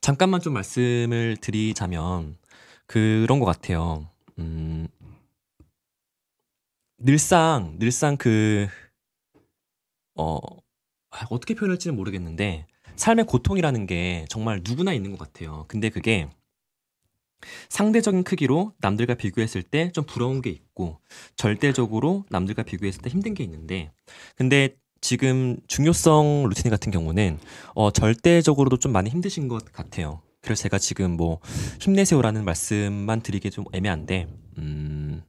잠깐만 좀 말씀을 드리자면 그런 것 같아요. 음, 늘상 늘상 그 어, 아, 어떻게 표현할지는 모르겠는데 삶의 고통이라는 게 정말 누구나 있는 것 같아요. 근데 그게 상대적인 크기로 남들과 비교했을 때 좀 부러운 게 있고 절대적으로 남들과 비교했을 때 힘든 게 있는데 근데 지금 중요성 루틴 같은 경우는 어, 절대적으로도 좀 많이 힘드신 것 같아요. 그래서 제가 지금 뭐 힘내세요라는 말씀만 드리기 좀 애매한데 음,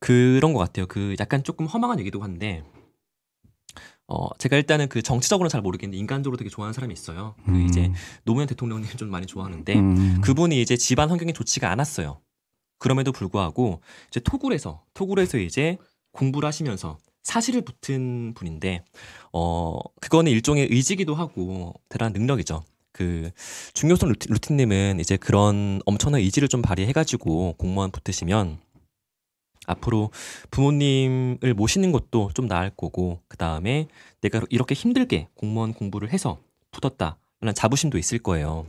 그런 것 같아요. 그 약간 조금 허망한 얘기도 한데 어, 제가 일단은 그 정치적으로는 잘 모르겠는데 인간적으로 되게 좋아하는 사람이 있어요. 그 음. 이제 노무현 대통령님 좀 많이 좋아하는데 음. 음. 그분이 이제 집안 환경이 좋지가 않았어요. 그럼에도 불구하고 이제 토굴에서 토굴에서 이제 공부를 하시면서 사실을 붙은 분인데 어 그거는 일종의 의지기도 하고 대단한 능력이죠. 그 중요성 루틴, 루틴님은 이제 그런 엄청난 의지를 좀 발휘해가지고 공무원 붙으시면 앞으로 부모님을 모시는 것도 좀 나을 거고 그 다음에 내가 이렇게 힘들게 공무원 공부를 해서 붙었다. 라는 자부심도 있을 거예요.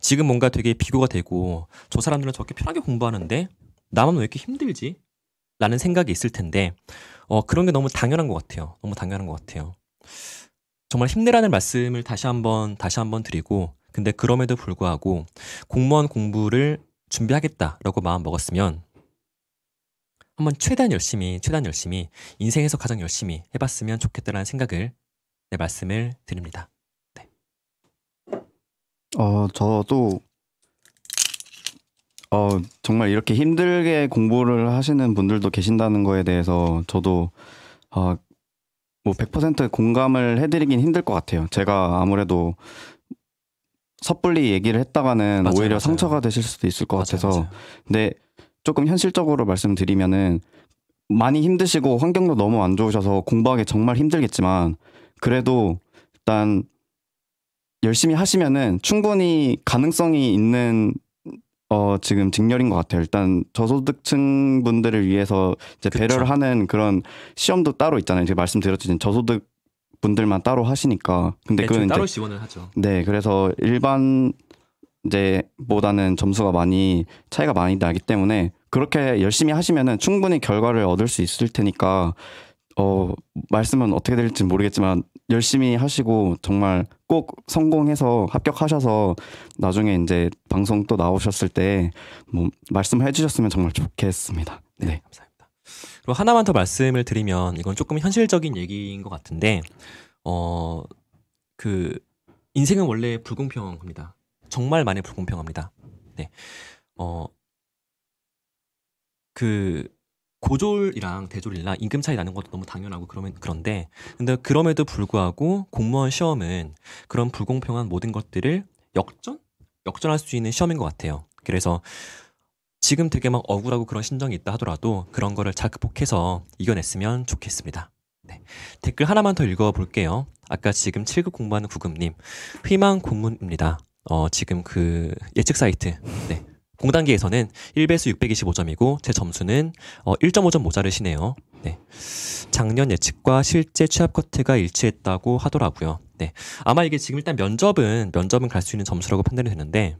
지금 뭔가 되게 비교가 되고 저 사람들은 저렇게 편하게 공부하는데 나만 왜 이렇게 힘들지? 라는 생각이 있을 텐데 어, 그런 게 너무 당연한 것 같아요. 너무 당연한 것 같아요. 정말 힘내라는 말씀을 다시 한번 다시 한번 드리고 근데 그럼에도 불구하고 공무원 공부를 준비하겠다라고 마음 먹었으면 한 번 최대한 열심히 최대한 열심히 인생에서 가장 열심히 해봤으면 좋겠다라는 생각을 네, 말씀을 드립니다. 네. 어 저도 어, 정말 이렇게 힘들게 공부를 하시는 분들도 계신다는 거에 대해서 저도 어, 뭐100% 공감을 해드리긴 힘들 것 같아요. 제가 아무래도 섣불리 얘기를 했다가는 맞아요, 오히려 맞아요. 상처가 되실 수도 있을 것 맞아요, 같아서 근데 조금 현실적으로 말씀드리면은 많이 힘드시고 환경도 너무 안 좋으셔서 공부하기 정말 힘들겠지만 그래도 일단 열심히 하시면은 충분히 가능성이 있는 어 지금 직렬인 것 같아요. 일단 저소득층 분들을 위해서 이제 배려를 하는 그런 시험도 따로 있잖아요. 제가 말씀드렸듯이 저소득 분들만 따로 하시니까. 근데 그 따로 지원을 하죠. 네, 그래서 일반 이제 보다는 점수가 많이 차이가 많이 나기 때문에 그렇게 열심히 하시면은 충분히 결과를 얻을 수 있을 테니까 어 말씀은 어떻게 될지 모르겠지만 열심히 하시고 정말 꼭 성공해서 합격하셔서 나중에 이제 방송 또 나오셨을 때 뭐 말씀해 주셨으면 정말 좋겠습니다. 네. 네. 감사합니다. 그리고 하나만 더 말씀을 드리면 이건 조금 현실적인 얘기인 것 같은데 어 그 인생은 원래 불공평한겁니다 정말 많이 불공평합니다. 네. 어그 고졸이랑 대졸이랑 임금 차이 나는 것도 너무 당연하고 그러면 그런데 근데 그럼에도 불구하고 공무원 시험은 그런 불공평한 모든 것들을 역전 역전할 수 있는 시험인 것 같아요. 그래서 지금 되게 막 억울하고 그런 심정이 있다 하더라도 그런 거를 잘 극복해서 이겨냈으면 좋겠습니다. 네. 댓글 하나만 더 읽어볼게요. 아까 지금 7급 공부하는 구급님 희망 공문입니다. 어, 지금 그 예측 사이트 네. 공단계에서는 1배수 625점이고 제 점수는 어, 1.5점 모자르시네요. 네. 작년 예측과 실제 취업 커트가 일치했다고 하더라고요. 네. 아마 이게 지금 일단 면접은 면접은 갈 수 있는 점수라고 판단이 되는데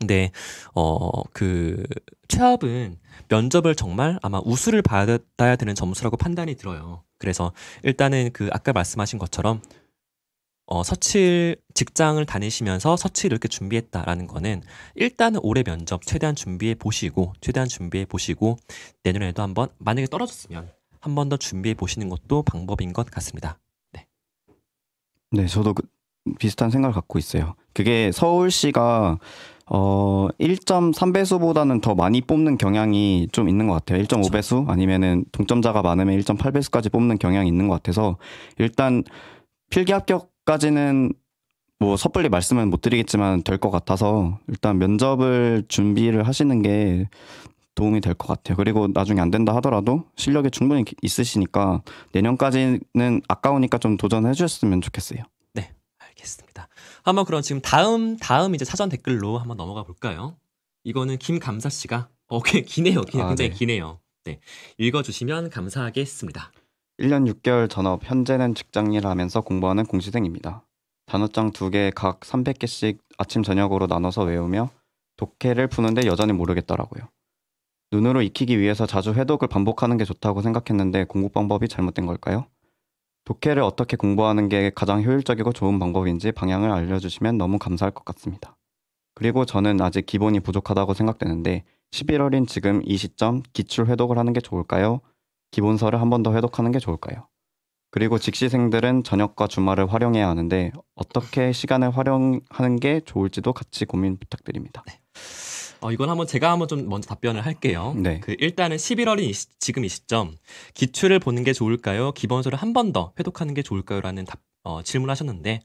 근데 어그 취업은 면접을 정말 아마 우수를 받아야 되는 점수라고 판단이 들어요. 그래서 일단은 그 아까 말씀하신 것처럼 어, 서칠 직장을 다니시면서 서치를 이렇게 준비했다라는 거는 일단은 올해 면접 최대한 준비해 보시고 최대한 준비해 보시고 내년에도 한번 만약에 떨어졌으면 한 번 더 준비해 보시는 것도 방법인 것 같습니다. 네. 네, 저도 그, 비슷한 생각을 갖고 있어요. 그게 서울시가 어 1.3배수보다는 더 많이 뽑는 경향이 좀 있는 것 같아요. 1.5배수 그렇죠. 아니면은 동점자가 많으면 1.8배수까지 뽑는 경향이 있는 것 같아서 일단 필기 합격 까지는 뭐 섣불리 말씀은 못 드리겠지만 될 것 같아서 일단 면접을 준비를 하시는 게 도움이 될 것 같아요. 그리고 나중에 안 된다 하더라도 실력이 충분히 있으시니까 내년까지는 아까우니까 좀 도전해 주셨으면 좋겠어요. 네, 알겠습니다. 한번 그럼 지금 다음 다음 이제 사전 댓글로 한번 넘어가 볼까요? 이거는 김감사 씨가 어꽤 기네요. 아, 굉장히 네. 기네요. 네, 읽어주시면 감사하겠습니다. 1년 6개월 전업, 현재는 직장일 하면서 공부하는 공시생입니다. 단어장 2개 각 300개씩 아침 저녁으로 나눠서 외우며 독해를 푸는데 여전히 모르겠더라고요. 눈으로 익히기 위해서 자주 해독을 반복하는 게 좋다고 생각했는데 공부 방법이 잘못된 걸까요? 독해를 어떻게 공부하는 게 가장 효율적이고 좋은 방법인지 방향을 알려주시면 너무 감사할 것 같습니다. 그리고 저는 아직 기본이 부족하다고 생각되는데 11월인 지금 이 시점 기출 회독을 하는 게 좋을까요? 기본서를 한 번 더 회독하는 게 좋을까요? 그리고 직시생들은 저녁과 주말을 활용해야 하는데 어떻게 시간을 활용하는 게 좋을지도 같이 고민 부탁드립니다. 네. 어, 이건 한번 제가 한번 좀 먼저 답변을 할게요. 네. 그 일단은 11월인 시, 지금 이 시점 기출을 보는 게 좋을까요? 기본서를 한 번 더 회독하는 게 좋을까요?라는 답, 어, 질문하셨는데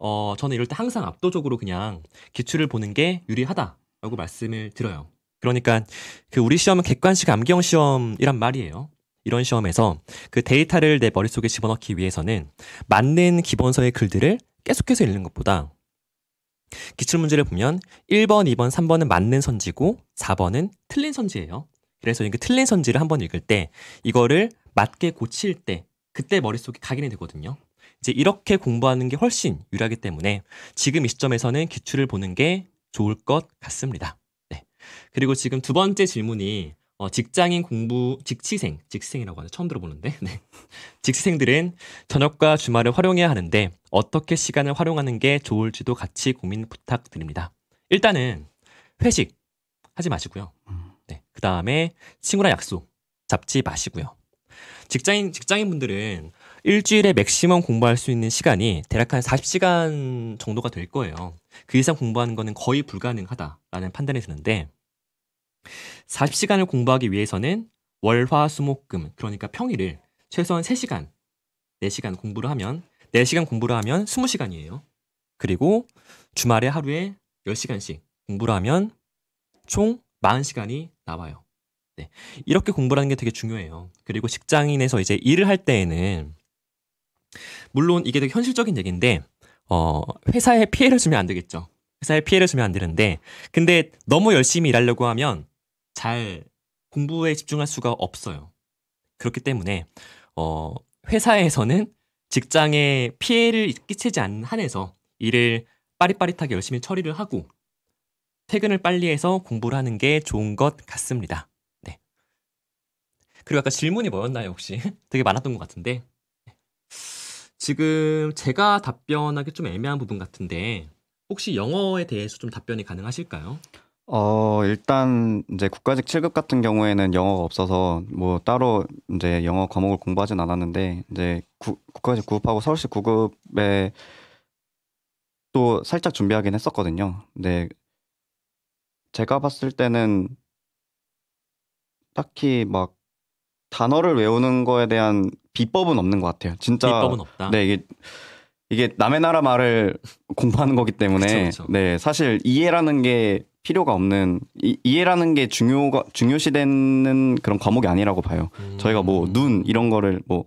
어, 저는 이럴 때 항상 압도적으로 그냥 기출을 보는 게 유리하다라고 말씀을 드려요. 그러니까 그 우리 시험은 객관식 암기형 시험이란 말이에요. 이런 시험에서 그 데이터를 내 머릿속에 집어넣기 위해서는 맞는 기본서의 글들을 계속해서 읽는 것보다 기출문제를 보면 1번, 2번, 3번은 맞는 선지고 4번은 틀린 선지예요. 그래서 이게 틀린 선지를 한번 읽을 때 이거를 맞게 고칠 때 그때 머릿속에 각인이 되거든요. 이제 이렇게 공부하는 게 훨씬 유리하기 때문에 지금 이 시점에서는 기출을 보는 게 좋을 것 같습니다. 네. 그리고 지금 두 번째 질문이 어, 직장인 공부 직치생 직생이라고 하죠 처음 들어보는데 네. 직생들은 저녁과 주말을 활용해야 하는데 어떻게 시간을 활용하는 게 좋을지도 같이 고민 부탁드립니다. 일단은 회식 하지 마시고요. 네. 그 다음에 친구랑 약속 잡지 마시고요. 직장인 직장인 분들은 일주일에 맥시멈 공부할 수 있는 시간이 대략 한 40시간 정도가 될 거예요. 그 이상 공부하는 거는 거의 불가능하다라는 판단이 드는데 40시간을 공부하기 위해서는 월화수목금 그러니까 평일을 최소한 3시간, 4시간 공부를 하면 4시간 공부를 하면 20시간이에요. 그리고 주말에 하루에 10시간씩 공부를 하면 총 40시간이 나와요. 네. 이렇게 공부를 하는 게 되게 중요해요. 그리고 직장인에서 이제 일을 할 때에는 물론 이게 되게 현실적인 얘기인데 어, 회사에 피해를 주면 안 되겠죠. 회사에 피해를 주면 안 되는데 근데 너무 열심히 일하려고 하면 잘 공부에 집중할 수가 없어요. 그렇기 때문에 어 회사에서는 직장에 피해를 끼치지 않는 한에서 일을 빠릿빠릿하게 열심히 처리를 하고 퇴근을 빨리 해서 공부를 하는 게 좋은 것 같습니다. 네. 그리고 아까 질문이 뭐였나요, 혹시? 되게 많았던 것 같은데. 네. 지금 제가 답변하기 좀 애매한 부분 같은데 혹시 영어에 대해서 좀 답변이 가능하실까요? 어, 일단 이제 국가직 7급 같은 경우에는 영어가 없어서 뭐 따로 이제 영어 과목을 공부하진 않았는데 이제 구, 국가직 9급하고 서울시 9급에 또 살짝 준비하긴 했었거든요. 근데 제가 봤을 때는 딱히 막 단어를 외우는 거에 대한 비법은 없는 것 같아요. 진짜 비법은 없다. 네, 이게 이게 남의 나라 말을 공부하는 거기 때문에 그쵸, 그쵸. 네 사실 이해라는 게 필요가 없는 이, 이해라는 게 중요가 중요시되는 그런 과목이 아니라고 봐요. 음. 저희가 뭐 눈 이런 거를 뭐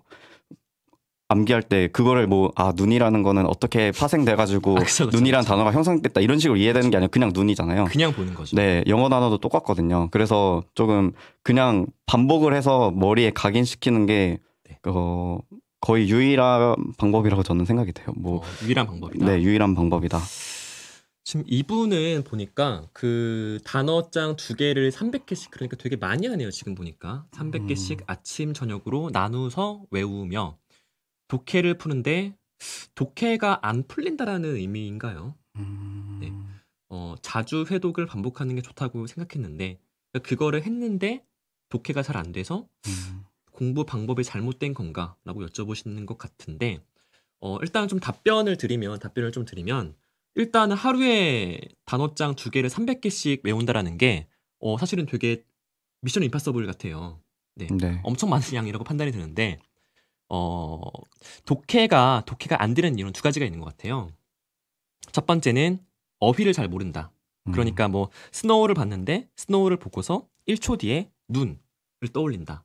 암기할 때 그거를 뭐 아 눈이라는 거는 어떻게 파생돼 가지고 아, 눈이란 단어가 형성됐다 이런 식으로 이해되는 게 아니라 그냥 눈이잖아요. 그냥 보는 거죠. 네, 영어 단어도 똑같거든요. 그래서 조금 그냥 반복을 해서 머리에 각인시키는 게 네. 어, 거의 유일한 방법이라고 저는 생각이 돼요. 뭐 어, 유일한 방법이다. 네, 유일한 방법이다. 지금 이분은 보니까 그 단어장 두 개를 300개씩 그러니까 되게 많이 하네요. 지금 보니까 300개씩 음. 아침 저녁으로 나누서 외우며 독해를 푸는데 독해가 안 풀린다라는 의미인가요? 음. 네. 어, 자주 회독을 반복하는 게 좋다고 생각했는데 그러니까 그거를 했는데 독해가 잘 안 돼서 음. 공부 방법이 잘못된 건가? 라고 여쭤보시는 것 같은데, 어, 일단 좀 답변을 드리면, 답변을 좀 드리면, 일단은 하루에 단어장 두 개를 300개씩 외운다라는 게, 어, 사실은 되게 미션 임파서블 같아요. 네. 네. 엄청 많은 양이라고 판단이 되는데 어, 독해가, 독해가 안 되는 이유는 두 가지가 있는 것 같아요. 첫 번째는 어휘를 잘 모른다. 음. 그러니까 음. 뭐 스노우를 봤는데 스노우를 보고서 1초 뒤에 눈을 떠올린다.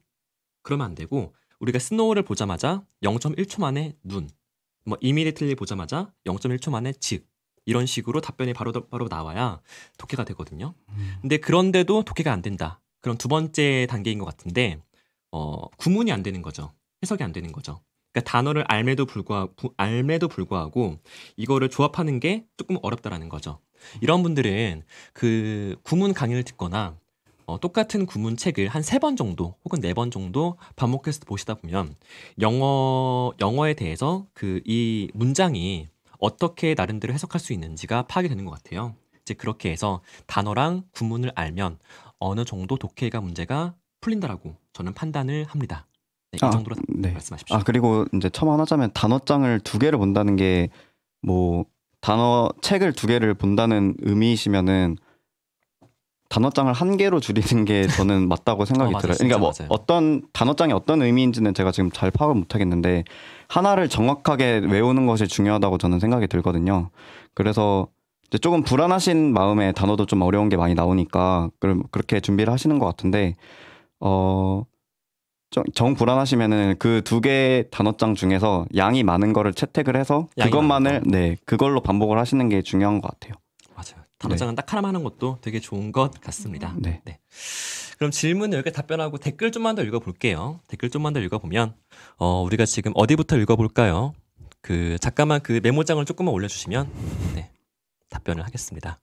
그러면 안 되고 우리가 스노우를 보자마자 0.1초 만에 눈, 뭐 이미디틀리 보자마자 0.1초 만에 즉 이런 식으로 답변이 바로 바로 나와야 독해가 되거든요. 음. 근데 그런데도 독해가 안 된다. 그럼 두 번째 단계인 것 같은데 어, 구문이 안 되는 거죠. 해석이 안 되는 거죠. 그러니까 단어를 알매도 불구하 알매도 불구하고 이거를 조합하는 게 조금 어렵다라는 거죠. 이런 분들은 그 구문 강의를 듣거나 어, 똑같은 구문책을 한 세 번 정도 혹은 네 번 정도 반복해서 보시다 보면 영어 영어에 대해서 그 이 문장이 어떻게 나름대로 해석할 수 있는지가 파악이 되는 것 같아요. 이제 그렇게 해서 단어랑 구문을 알면 어느 정도 독해가 문제가 풀린다라고 저는 판단을 합니다. 네, 이 아, 정도로 네. 말씀하십시오. 아 그리고 이제 첨언하자면 단어장을 두 개를 본다는 게 뭐 단어 책을 두 개를 본다는 의미이시면은 단어장을 한 개로 줄이는 게 저는 맞다고 생각이 어, 들어요. 그러니까 뭐 맞아요. 어떤 단어장이 어떤 의미인지는 제가 지금 잘 파악을 못하겠는데 하나를 정확하게 외우는 것이 중요하다고 저는 생각이 들거든요. 그래서 이제 조금 불안하신 마음에 단어도 좀 어려운 게 많이 나오니까 그럼 그렇게 준비를 하시는 것 같은데 어. 정, 정 불안하시면은 그 두 개 단어장 중에서 양이 많은 거를 채택을 해서 그것만을 네 그걸로 반복을 하시는 게 중요한 것 같아요. 단어장은 네. 딱 하나만 하는 것도 되게 좋은 것 같습니다. 네. 네. 그럼 질문 여기까지 답변하고 댓글 좀만 더 읽어볼게요. 댓글 좀만 더 읽어보면 어, 우리가 지금 어디부터 읽어볼까요? 그 잠깐만 그 메모장을 조금만 올려주시면 네, 답변을 하겠습니다.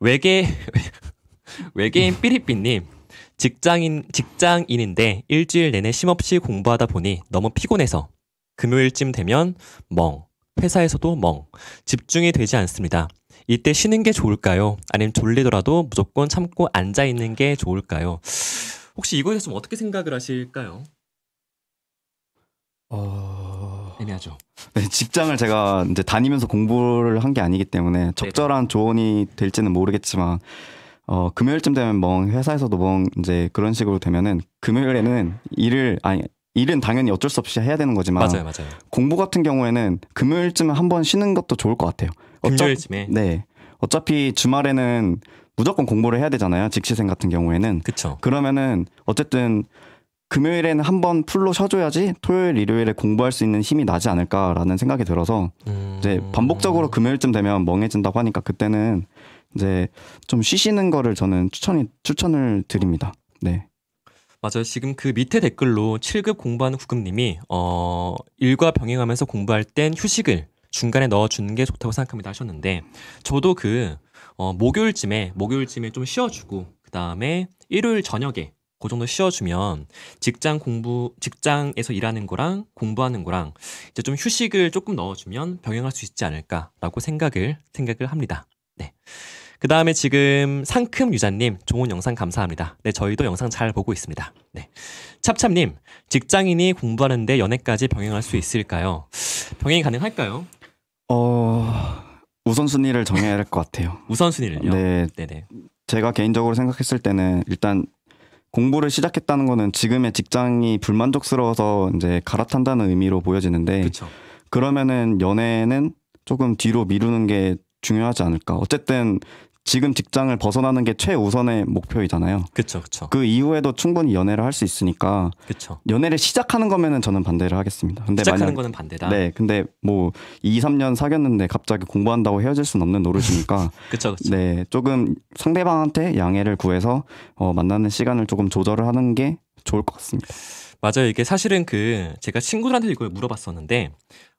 외계 외계인 삐리삐님 직장인 직장인인데 일주일 내내 쉼 없이 공부하다 보니 너무 피곤해서 금요일쯤 되면 멍 회사에서도 멍 집중이 되지 않습니다. 이때 쉬는 게 좋을까요? 아니면 졸리더라도 무조건 참고 앉아 있는 게 좋을까요? 혹시 이거에 대해서 어떻게 생각을 하실까요? 어... 애매하죠. 네, 직장을 제가 이제 다니면서 공부를 한 게 아니기 때문에 적절한 조언이 될지는 모르겠지만 어, 금요일쯤 되면 뭐 회사에서도 뭐 이제 그런 식으로 되면은 금요일에는 일을 아니 일은 당연히 어쩔 수 없이 해야 되는 거지만 맞아요, 맞아요. 공부 같은 경우에는 금요일쯤 에한번 쉬는 것도 좋을 것 같아요. 금요일쯤에. 네. 어차피 주말에는 무조건 공부를 해야 되잖아요. 직시생 같은 경우에는. 그쵸. 그러면은 어쨌든 금요일에는 한번 풀로 쉬어줘야지 토요일 일요일에 공부할 수 있는 힘이 나지 않을까라는 생각이 들어서 음... 이제 반복적으로 금요일쯤 되면 멍해진다고 하니까 그때는 이제 좀 쉬시는 거를 저는 추천이 추천을 드립니다. 네. 맞아요. 지금 그 밑에 댓글로 7급 공부하는 후금님이 어 일과 병행하면서 공부할 땐 휴식을 중간에 넣어주는 게 좋다고 생각합니다 하셨는데 저도 그 어, 목요일쯤에 목요일쯤에 좀 쉬어주고 그 다음에 일요일 저녁에 그 정도 쉬어주면 직장 공부 직장에서 일하는 거랑 공부하는 거랑 이제 좀 휴식을 조금 넣어주면 병행할 수 있지 않을까라고 생각을 생각을 합니다. 네. 그 다음에 지금 상큼 유자님 좋은 영상 감사합니다. 네, 저희도 영상 잘 보고 있습니다. 네. 찹찹님 직장인이 공부하는데 연애까지 병행할 수 있을까요? 병행이 가능할까요? 어 우선순위를 정해야 할 것 같아요. 우선순위를요? 네. 네네. 제가 개인적으로 생각했을 때는 일단 공부를 시작했다는 거는 지금의 직장이 불만족스러워서 이제 갈아탄다는 의미로 보여지는데 그쵸. 그러면은 연애는 조금 뒤로 미루는 게 중요하지 않을까. 어쨌든 지금 직장을 벗어나는 게 최우선의 목표이잖아요. 그렇죠, 그렇죠. 그 이후에도 충분히 연애를 할 수 있으니까. 그렇죠. 연애를 시작하는 거면은 저는 반대를 하겠습니다. 근데 시작하는 만약, 거는 반대다. 네, 근데 뭐 2, 3년 사귀었는데 갑자기 공부한다고 헤어질 수는 없는 노릇이니까. 그렇죠, 그렇죠. 네, 조금 상대방한테 양해를 구해서 어, 만나는 시간을 조금 조절을 하는 게 좋을 것 같습니다. 맞아요. 이게 사실은 그 제가 친구들한테 이걸 물어봤었는데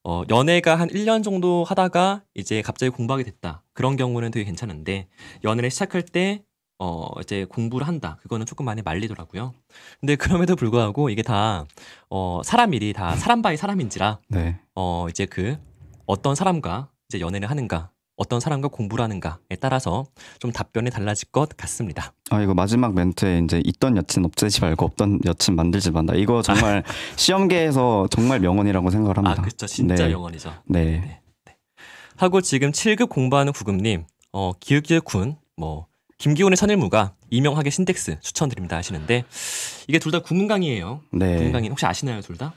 어, 연애가 한 1년 정도 하다가 이제 갑자기 공부하게 됐다. 그런 경우는 되게 괜찮은데 연애를 시작할 때 어, 이제 공부를 한다. 그거는 조금 많이 말리더라고요. 근데 그럼에도 불구하고 이게 다, 어, 사람 일이 다 사람 바이 사람인지라, 네. 어, 이제 그 어떤 사람과 이제 연애를 하는가, 어떤 사람과 공부를 하는가에 따라서 좀 답변이 달라질 것 같습니다. 아 이거 마지막 멘트에 이제 있던 여친 없애지 말고 없던 여친 만들지 말라 이거 아. 정말 시험계에서 정말 명언이라고 생각을 합니다. 아 그렇죠 진짜 네. 명언이죠. 네. 네. 네. 하고 지금 7급 공부하는 구급님 어 기육기육 군뭐 김기훈의 선일무가 이명학의 신텍스 추천드립니다 하시는데 이게 둘다 국문강의예요. 네. 국문강의 혹시 아시나요 둘 다?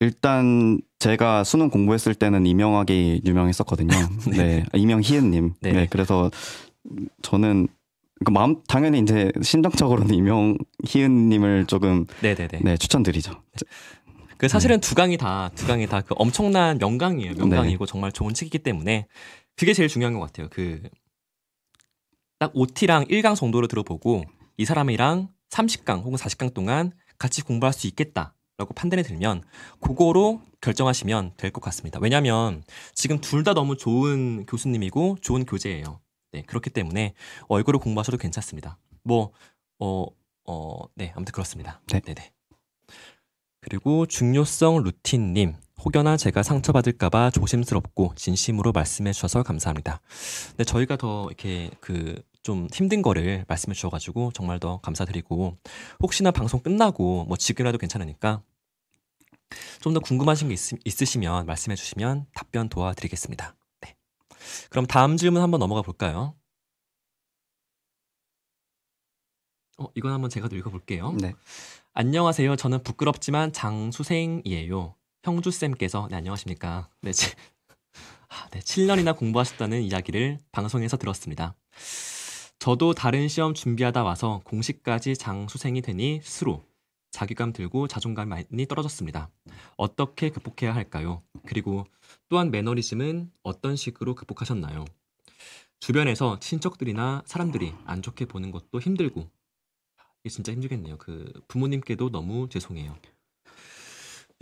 일단 제가 수능 공부했을 때는 이명학이 유명했었거든요. 네. 네. 이명희은님. 네. 네. 그래서 저는 그 마음 당연히 이제 심정적으로는 이명희은님을 조금 네네네. 네, 네. 네 추천드리죠. 네. 그 사실은 네. 두 강이 다두 강이 다 그 엄청난 명강이에요. 명강이고 정말 좋은 책이기 때문에 그게 제일 중요한 것 같아요. 그딱 OT랑 1강 정도로 들어보고 이 사람이랑 30강 혹은 40강 동안 같이 공부할 수 있겠다. 라고 판단이 들면 그거로 결정하시면 될 것 같습니다. 왜냐하면 지금 둘 다 너무 좋은 교수님이고 좋은 교재예요. 네, 그렇기 때문에 얼굴을 공부하셔도 괜찮습니다. 뭐, 어, 어, 네, 아무튼 그렇습니다. 네, 네, 네. 그리고 중요성 루틴님 혹여나 제가 상처받을까봐 조심스럽고 진심으로 말씀해 주셔서 감사합니다. 네, 저희가 더 이렇게 그 좀 힘든 거를 말씀해 주셔가지고 정말 더 감사드리고 혹시나 방송 끝나고 뭐 지금이라도 괜찮으니까 좀더 궁금하신 게 있, 으시면 말씀해 주시면 답변 도와드리겠습니다. 네. 그럼 다음 질문 한번 넘어가 볼까요? 어, 이건 한번 제가 읽어볼게요. 네. 안녕하세요. 저는 부끄럽지만 장수생이에요. 형주쌤께서 네, 안녕하십니까. 네, 치, 아, 네, 7년이나 공부하셨다는 이야기를 방송에서 들었습니다. 저도 다른 시험 준비하다 와서 공식까지 장수생이 되니 스스로 자괴감 들고 자존감 이 많이 떨어졌습니다. 어떻게 극복해야 할까요? 그리고 또한 매너리즘은 어떤 식으로 극복하셨나요? 주변에서 친척들이나 사람들이 안 좋게 보는 것도 힘들고 이게 진짜 힘들겠네요. 그 부모님께도 너무 죄송해요.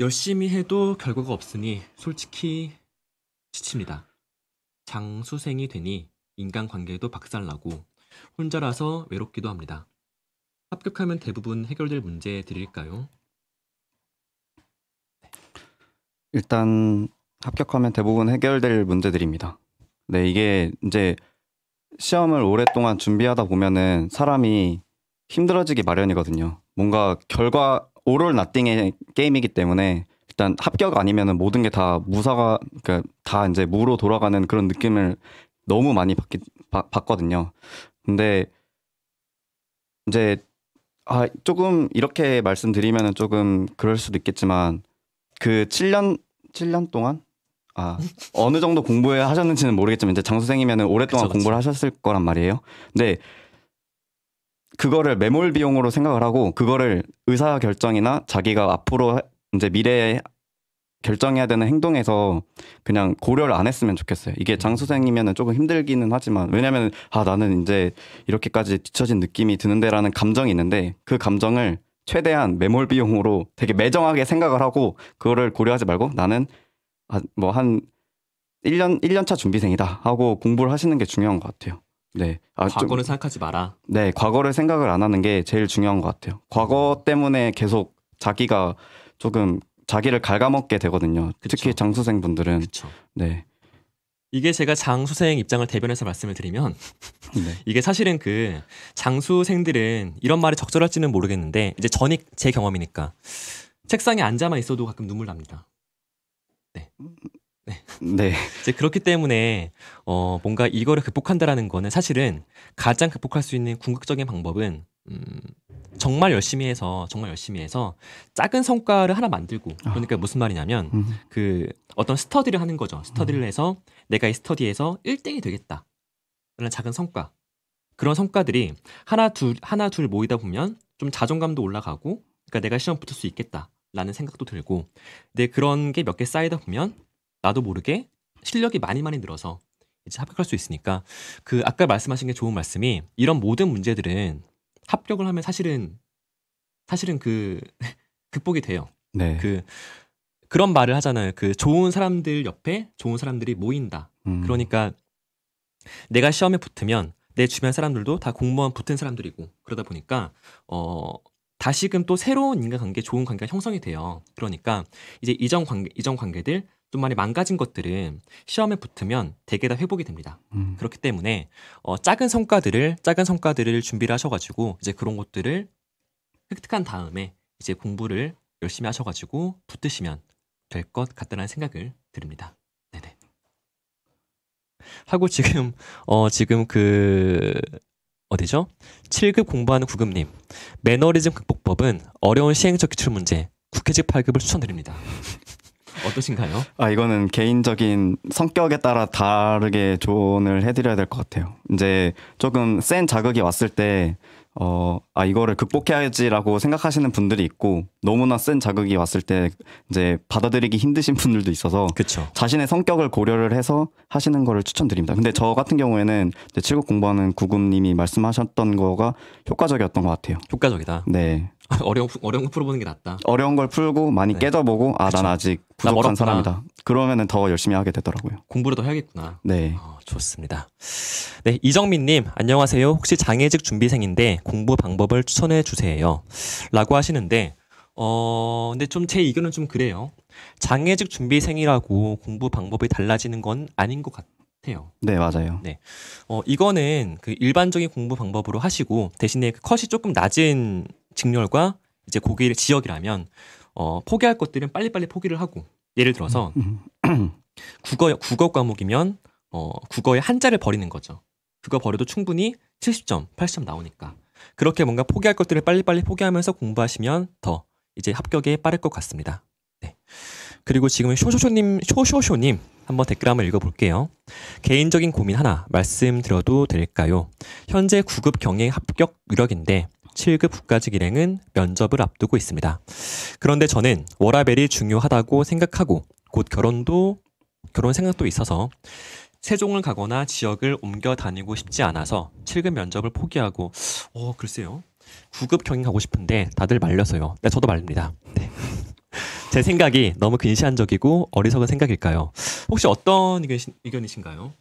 열심히 해도 결과가 없으니 솔직히 지칩니다. 장수생이 되니 인간관계도 박살나고 혼자라서 외롭기도 합니다. 합격하면 대부분 해결될 문제들일까요? 네. 일단 합격하면 대부분 해결될 문제들입니다. 네, 이게 이제 시험을 오랫동안 준비하다 보면은 사람이 힘들어지기 마련이거든요. 뭔가 결과 오롤 나띵의 게임이기 때문에 일단 합격 아니면은 모든 게 다 무사가 그러니까 다 이제 무로 돌아가는 그런 느낌을 너무 많이 받기, 받, 받거든요. 근데 이제 아 조금 이렇게 말씀드리면은 조금 그럴 수도 있겠지만 그 7년 7년 동안 아 어느 정도 공부해 하셨는지는 모르겠지만 이제 장수생이면은 오랫동안 그쵸, 그쵸. 공부를 하셨을 거란 말이에요. 근데 그거를 매몰 비용으로 생각을 하고 그거를 의사 결정이나 자기가 앞으로 이제 미래에 결정해야 되는 행동에서 그냥 고려를 안 했으면 좋겠어요. 이게 장수생이면 조금 힘들기는 하지만 왜냐면 아 나는 이제 이렇게까지 뒤처진 느낌이 드는데라는 감정이 있는데 그 감정을 최대한 매몰 비용으로 되게 매정하게 생각을 하고 그거를 고려하지 말고 나는 아, 뭐한 1년 1년차 준비생이다 하고 공부를 하시는 게 중요한 것 같아요. 네. 아, 과거를 좀, 생각하지 마라. 네, 과거를 생각을 안 하는 게 제일 중요한 것 같아요. 과거 때문에 계속 자기가 조금 자기를 갉아먹게 되거든요. 그쵸. 특히 장수생 분들은 네. 이게 제가 장수생 입장을 대변해서 말씀을 드리면 네. 이게 사실은 그 장수생들은 이런 말이 적절할지는 모르겠는데 이제 전익 제 경험이니까 책상에 앉아만 있어도 가끔 눈물 납니다. 네. 네. 네. 이제 그렇기 때문에 어 뭔가 이거를 극복한다라는 거는 사실은 가장 극복할 수 있는 궁극적인 방법은 음 정말 열심히 해서 정말 열심히 해서 작은 성과를 하나 만들고 아. 그러니까 무슨 말이냐면 음. 그 어떤 스터디를 하는 거죠. 스터디를 음. 해서 내가 이 스터디에서 1등이 되겠다. 라는 작은 성과. 그런 성과들이 하나 둘 하나 둘 모이다 보면 좀 자존감도 올라가고 그러니까 내가 시험 붙을 수 있겠다라는 생각도 들고 근데 그런 게 몇 개 쌓이다 보면 나도 모르게 실력이 많이 많이 늘어서 이제 합격할 수 있으니까 그 아까 말씀하신 게 좋은 말씀이 이런 모든 문제들은 합격을 하면 사실은 사실은 그 극복이 돼요. 네. 그 그런 말을 하잖아요. 그 좋은 사람들 옆에 좋은 사람들이 모인다. 음. 그러니까 내가 시험에 붙으면 내 주변 사람들도 다 공무원 붙은 사람들이고 그러다 보니까 어 다시금 또 새로운 인간관계, 좋은 관계가 형성이 돼요. 그러니까 이제 이전 관계, 이전 관계들 좀 많이 망가진 것들은 시험에 붙으면 대개 다 회복이 됩니다. 음. 그렇기 때문에 어, 작은 성과들을 작은 성과들을 준비를 하셔가지고 이제 그런 것들을 획득한 다음에 이제 공부를 열심히 하셔가지고 붙으시면 될 것 같다는 생각을 드립니다. 네네. 하고 지금 어 지금 그 어디죠? 7급 공부하는 구급님 매너리즘 극복법은 어려운 시행적 기출 문제 국회직 8급을 추천드립니다. 어떠신가요? 아 이거는 개인적인 성격에 따라 다르게 조언을 해드려야 될 것 같아요. 이제 조금 센 자극이 왔을 때 어, 아 이거를 극복해야지라고 생각하시는 분들이 있고 너무나 센 자극이 왔을 때 이제 받아들이기 힘드신 분들도 있어서 그쵸. 자신의 성격을 고려를 해서 하시는 거를 추천드립니다. 근데 저 같은 경우에는 이제 칠곡 공부하는 구금님이 말씀하셨던 거가 효과적이었던 것 같아요. 효과적이다. 네. 어려운 어려운 거 풀어보는 게 낫다. 어려운 걸 풀고 많이 네. 깨져보고 아 난 아직 부족한 사람이다. 그러면은 더 열심히 하게 되더라고요. 공부를 더 해야겠구나. 네. 어, 좋습니다. 네 이정민님 안녕하세요. 혹시 장애직 준비생인데 공부 방법 방법을 추천해 주세요. 라고 하시는데, 어, 근데 좀 제 의견은 좀 그래요. 장애직 준비생이라고 공부 방법이 달라지는 건 아닌 것 같아요. 네, 맞아요. 네. 어, 이거는 그 일반적인 공부 방법으로 하시고, 대신에 그 컷이 조금 낮은 직렬과 이제 고기 지역이라면, 어, 포기할 것들은 빨리빨리 포기를 하고, 예를 들어서, 음, 음, 음. 국어, 국어 과목이면, 어, 국어의 한자를 버리는 거죠. 그거 버려도 충분히 70점, 80점 나오니까. 그렇게 뭔가 포기할 것들을 빨리빨리 포기하면서 공부하시면 더 이제 합격에 빠를 것 같습니다. 네. 그리고 지금은 쇼쇼쇼님, 쇼쇼쇼님 한번 댓글 한번 읽어볼게요. 개인적인 고민 하나 말씀드려도 될까요? 현재 9급 경행 합격 유력인데 7급 국가직 일행은 면접을 앞두고 있습니다. 그런데 저는 워라벨이 중요하다고 생각하고 곧 결혼도 결혼 생각도 있어서 세종을 가거나 지역을 옮겨 다니고 싶지 않아서 7급 면접을 포기하고 어 글쎄요 9급 경인 가고 싶은데 다들 말려서요. 네 저도 말립니다. 네. 제 생각이 너무 근시안적이고 어리석은 생각일까요? 혹시 어떤 의견, 이신가요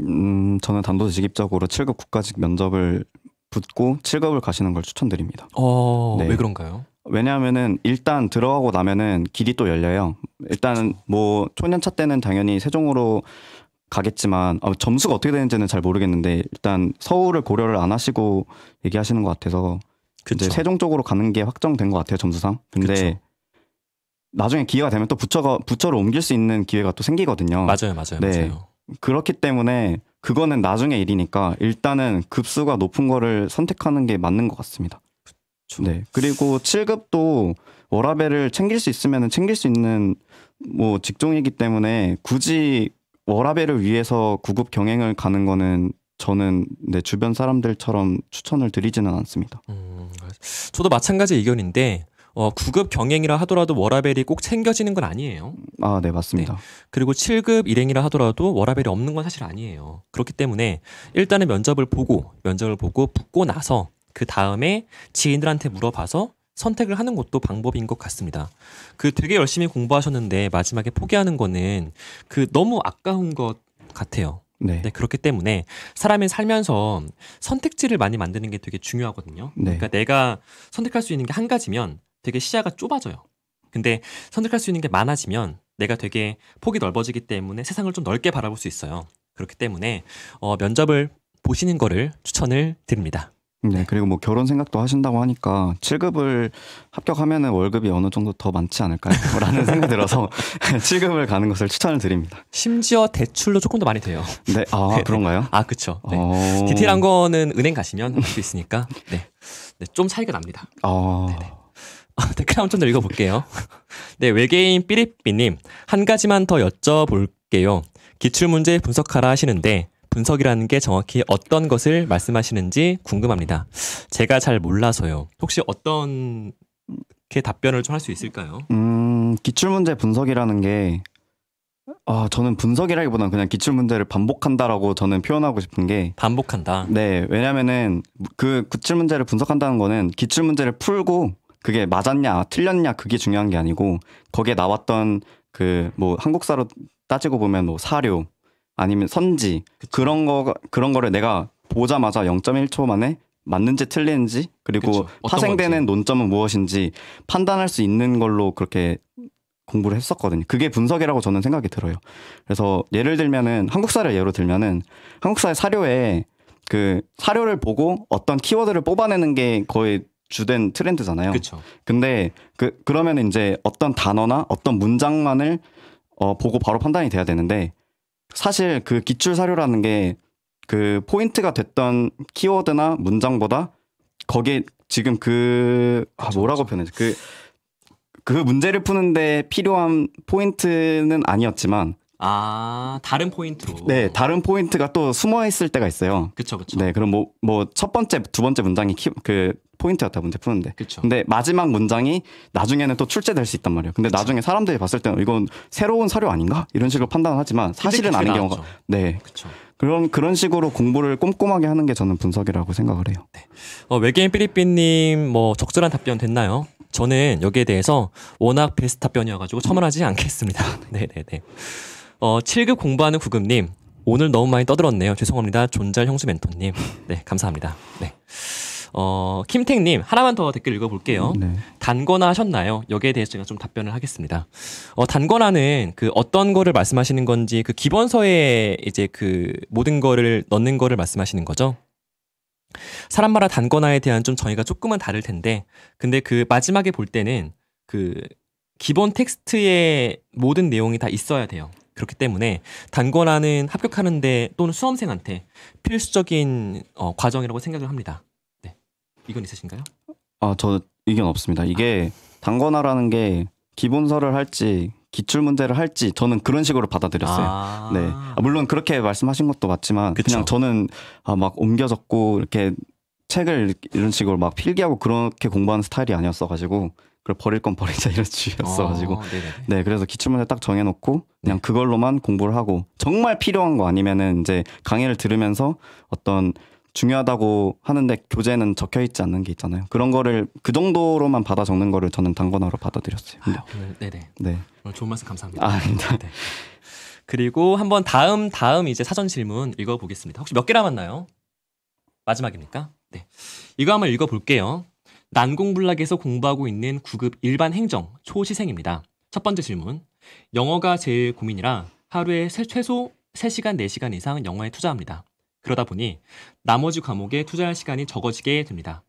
음, 저는 단도직입적으로 7급 국가직 면접을 붙고 7급을 가시는 걸 추천드립니다. 어, 네. 왜 그런가요? 왜냐하면은 일단 들어가고 나면은 길이 또 열려요. 일단 뭐 초년차 때는 당연히 세종으로 가겠지만 아, 점수가 어떻게 되는지는 잘 모르겠는데 일단 서울을 고려를 안 하시고 얘기하시는 것 같아서 그쵸. 이제 세종 쪽으로 가는 게 확정된 것 같아요 점수상. 근데 그쵸. 나중에 기회가 되면 또 부처가 부처로 옮길 수 있는 기회가 또 생기거든요. 맞아요, 맞아요, 네. 맞아요. 그렇기 때문에 그거는 나중에 일이니까 일단은 급수가 높은 거를 선택하는 게 맞는 것 같습니다. 그쵸. 네. 그리고 7급도 워라벨을 챙길 수 있으면 챙길 수 있는 뭐 직종이기 때문에 굳이 워라벨을 위해서 구급 경행을 가는 거는 저는 내 주변 사람들처럼 추천을 드리지는 않습니다. 음, 저도 마찬가지 의견인데 어, 구급 경행이라 하더라도 워라벨이 꼭 챙겨지는 건 아니에요. 아, 네, 맞습니다. 네. 그리고 7급 일행이라 하더라도 워라벨이 없는 건 사실 아니에요. 그렇기 때문에 일단은 면접을 보고 면접을 보고 붙고 나서 그 다음에 지인들한테 물어봐서 선택을 하는 것도 방법인 것 같습니다. 그 되게 열심히 공부하셨는데 마지막에 포기하는 거는 그 너무 아까운 것 같아요. 네. 네. 그렇기 때문에 사람이 살면서 선택지를 많이 만드는 게 되게 중요하거든요. 네. 그러니까 내가 선택할 수 있는 게 한 가지면 되게 시야가 좁아져요. 근데 선택할 수 있는 게 많아지면 내가 되게 폭이 넓어지기 때문에 세상을 좀 넓게 바라볼 수 있어요. 그렇기 때문에 어, 면접을 보시는 거를 추천을 드립니다. 네. 네, 그리고 뭐 결혼 생각도 하신다고 하니까 7급을 합격하면은 월급이 어느 정도 더 많지 않을까요? 라는 생각이 들어서 7급을 가는 것을 추천을 드립니다. 심지어 대출도 조금 더 많이 돼요. 네, 아 네. 그런가요? 아그렇 네. 어... 디테일한 거는 은행 가시면 할 수 있으니까 네. 네, 좀 차이가 납니다. 어... 네 댓글 한번 좀 더 읽어볼게요. 네, 외계인 삐리삐님 한 가지만 더 여쭤볼게요. 기출문제 분석하라 하시는데 분석이라는 게 정확히 어떤 것을 말씀하시는지 궁금합니다. 제가 잘 몰라서요. 혹시 어떤 게 답변을 좀 할 수 있을까요? 음, 기출 문제 분석이라는 게 아, 저는 분석이라기보다는 그냥 기출 문제를 반복한다라고 저는 표현하고 싶은 게 반복한다. 네, 왜냐면은 그 기출 문제를 분석한다는 거는 기출 문제를 풀고 그게 맞았냐, 틀렸냐 그게 중요한 게 아니고 거기에 나왔던 그 뭐 한국사로 따지고 보면 뭐 사료, 아니면 선지 그쵸. 그런 거 그런 거를 내가 보자마자 0.1초 만에 맞는지 틀리는지 그리고 파생되는 논점은 무엇인지 판단할 수 있는 걸로 그렇게 공부를 했었거든요. 그게 분석이라고 저는 생각이 들어요. 그래서 예를 들면은 한국사를 예로 들면은 한국사의 사료에 그 사료를 보고 어떤 키워드를 뽑아내는 게 거의 주된 트렌드잖아요. 그쵸. 근데 그 그러면 이제 어떤 단어나 어떤 문장만을 어, 보고 바로 판단이 돼야 되는데 사실 그 기출 사료라는 게 그 포인트가 됐던 키워드나 문장보다 거기에 지금 그 아, 뭐라고 표현해지 그그 문제를 푸는데 필요한 포인트는 아니었지만 아 다른 포인트로. 네 다른 포인트가 또 숨어 있을 때가 있어요. 그렇그렇네 그럼 뭐 뭐 첫 번째 두 번째 문장이 키, 그 포인트였다 문제 푸는데. 그쵸. 근데 마지막 문장이 나중에는 또 출제될 수 있단 말이에요. 근데 그쵸. 나중에 사람들이 봤을 때는 이건 새로운 사료 아닌가 이런 식으로 판단을 하지만 사실은 아닌 경우가 네. 그렇 그런 그런 식으로 공부를 꼼꼼하게 하는 게 저는 분석이라고 생각을 해요. 네. 어, 외계인 필리핀님뭐 적절한 답변 됐나요? 저는 여기에 대해서 워낙 베스트 답변이어가지고 첨언하지 않겠습니다. 네네네. 아, 네, 네, 네. 어, 7급 공부하는 구급님 오늘 너무 많이 떠들었네요. 죄송합니다. 존잘 형수 멘토님. 네, 감사합니다. 네. 어, 김택님, 하나만 더 댓글 읽어볼게요. 네. 단거나 하셨나요? 여기에 대해서 제가 좀 답변을 하겠습니다. 어, 단거나는 그 어떤 거를 말씀하시는 건지 그 기본서에 이제 그 모든 거를 넣는 거를 말씀하시는 거죠? 사람마다 단거나에 대한 좀 정의가 조금은 다를 텐데, 근데 그 마지막에 볼 때는 그 기본 텍스트에 모든 내용이 다 있어야 돼요. 그렇기 때문에 단거라는 합격하는데 또는 수험생한테 필수적인 어, 과정이라고 생각을 합니다. 네. 이건 있으신가요? 아, 저 의견 없습니다. 이게 단거라는게 기본서를 할지 기출 문제를 할지 저는 그런 식으로 받아들였어요. 아~ 네, 아, 물론 그렇게 말씀하신 것도 맞지만 그쵸. 그냥 저는 아, 막 옮겨 적고 이렇게 책을 이런 식으로 막 필기하고 그렇게 공부하는 스타일이 아니었어 가지고 그걸 버릴 건 버리자 이런 주의였어가지고 아, 어, 네 그래서 기출문제 딱 정해놓고 그냥 네. 그걸로만 공부를 하고 정말 필요한 거 아니면은 이제 강의를 들으면서 어떤 중요하다고 하는데 교재는 적혀 있지 않는 게 있잖아요. 그런 거를 그 정도로만 받아 적는 거를 저는 단권으로 받아들였어요. 아 오늘, 네, 네네. 네. 오늘 좋은 말씀 감사합니다. 아, 네. 그리고 한번 다음 다음 이제 사전 질문 읽어보겠습니다. 혹시 몇개나았나요 마지막입니까? 네. 이거 한번 읽어볼게요. 난공불락에서 공부하고 있는 9급 일반 행정 초시생입니다. 첫 번째 질문. 영어가 제일 고민이라 하루에 최소 3시간, 4시간 이상 영어에 투자합니다. 그러다 보니 나머지 과목에 투자할 시간이 적어지게 됩니다.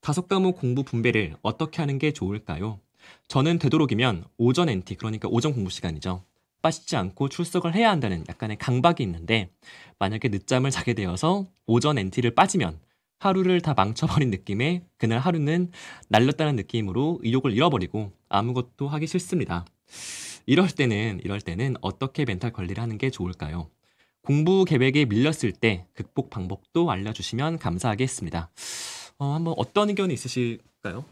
다섯 과목 공부 분배를 어떻게 하는 게 좋을까요? 저는 되도록이면 오전 NT, 그러니까 오전 공부 시간이죠. 빠지지 않고 출석을 해야 한다는 약간의 강박이 있는데 만약에 늦잠을 자게 되어서 오전 NT를 빠지면 하루를 다 망쳐버린 느낌에 그날 하루는 날렸다는 느낌으로 의욕을 잃어버리고 아무것도 하기 싫습니다. 이럴 때는 이럴 때는 어떻게 멘탈 관리를 하는 게 좋을까요? 공부 계획에 밀렸을 때 극복 방법도 알려주시면 감사하겠습니다. 어, 한번 어떤 의견이 있으실까요?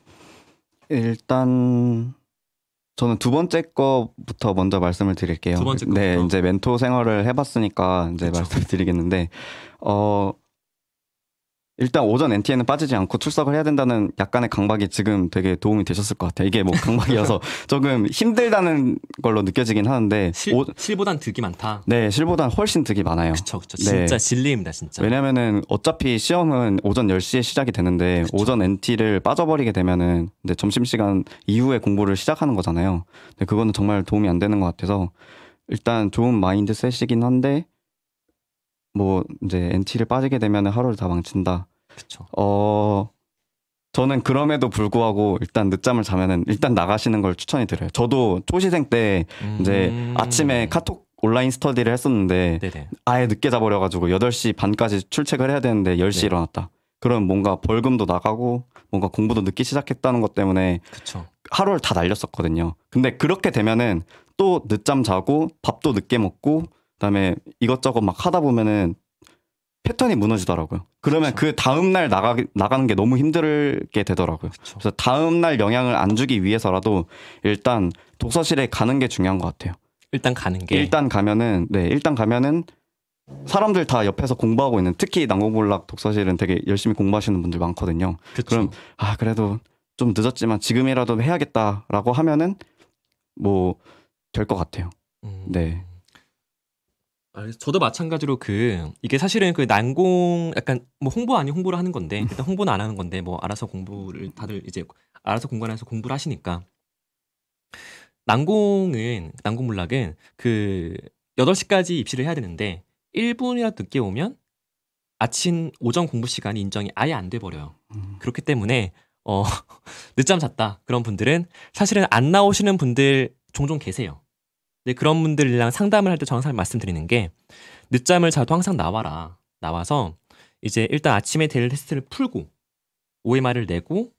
일단 저는 두 번째 거부터 먼저 말씀을 드릴게요. 두 번째 거부터. 네, 이제 멘토 생활을 해봤으니까 이제 그렇죠. 말씀드리겠는데 을어 일단 오전 NT에는 빠지지 않고 출석을 해야 된다는 약간의 강박이 지금 되게 도움이 되셨을 것 같아요. 이게 뭐 강박이어서 조금 힘들다는 걸로 느껴지긴 하는데 실, 오, 실보단 득이 많다. 네, 실보단 훨씬 득이 많아요. 그쵸, 그쵸. 네. 진짜 진리입니다, 진짜. 왜냐면은 어차피 시험은 오전 10시에 시작이 되는데 그쵸. 오전 NT를 빠져버리게 되면은 이제 점심시간 이후에 공부를 시작하는 거잖아요. 근데 그거는 정말 도움이 안 되는 것 같아서 일단 좋은 마인드셋이긴 한데 뭐 이제 NT를 빠지게 되면 하루를 다 망친다. 그렇죠. 어 저는 그럼에도 불구하고 일단 늦잠을 자면은 일단 나가시는 걸추천해 드려요. 저도 초시생 때 음... 이제 아침에 카톡 온라인 스터디를 했었는데 네네. 아예 늦게 자버려 가지고 8시 반까지 출첵을 해야 되는데 10시 네. 일어났다. 그럼 뭔가 벌금도 나가고 뭔가 공부도 늦게 시작했다는 것 때문에 그쵸. 하루를 다 날렸었거든요. 근데 그렇게 되면은 또 늦잠 자고 밥도 늦게 먹고 그다음에 이것저것 막 하다 보면은 패턴이 무너지더라고요. 그러면 그렇죠. 그 다음 날 나가 나가는 게 너무 힘들게 되더라고요. 그쵸. 그렇죠. 그래서 다음 날 영향을 안 주기 위해서라도 일단 독서실에 가는 게 중요한 것 같아요. 일단 가는 게 일단 가면은 네 일단 가면은 사람들 다 옆에서 공부하고 있는 특히 난공불락 독서실은 되게 열심히 공부하시는 분들 많거든요. 그쵸. 그럼 아 그래도 좀 늦었지만 지금이라도 해야겠다라고 하면은 뭐 될 것 같아요. 음. 네. 아, 저도 마찬가지로 그 이게 사실은 그 난공 약간 뭐 홍보 아니 홍보를 하는 건데 음. 일단 홍보는 안 하는 건데 뭐 알아서 공부를 다들 이제 알아서 공간에서 공부를 하시니까 난공은 난공 물락은 그 8시까지 입시를 해야 되는데 1분이라 늦게 오면 아침 오전 공부 시간이 인정이 아예 안 돼 버려요. 음. 그렇기 때문에 어 늦잠 잤다 그런 분들은 사실은 안 나오시는 분들 종종 계세요. 이제 그런 분들이랑 상담을 할 때정는 항상 말씀드리는 게 늦잠을 자도 항상 나와라. 나와서 이제 일단 아침에 데일 테스트를 풀고 OMR을 내고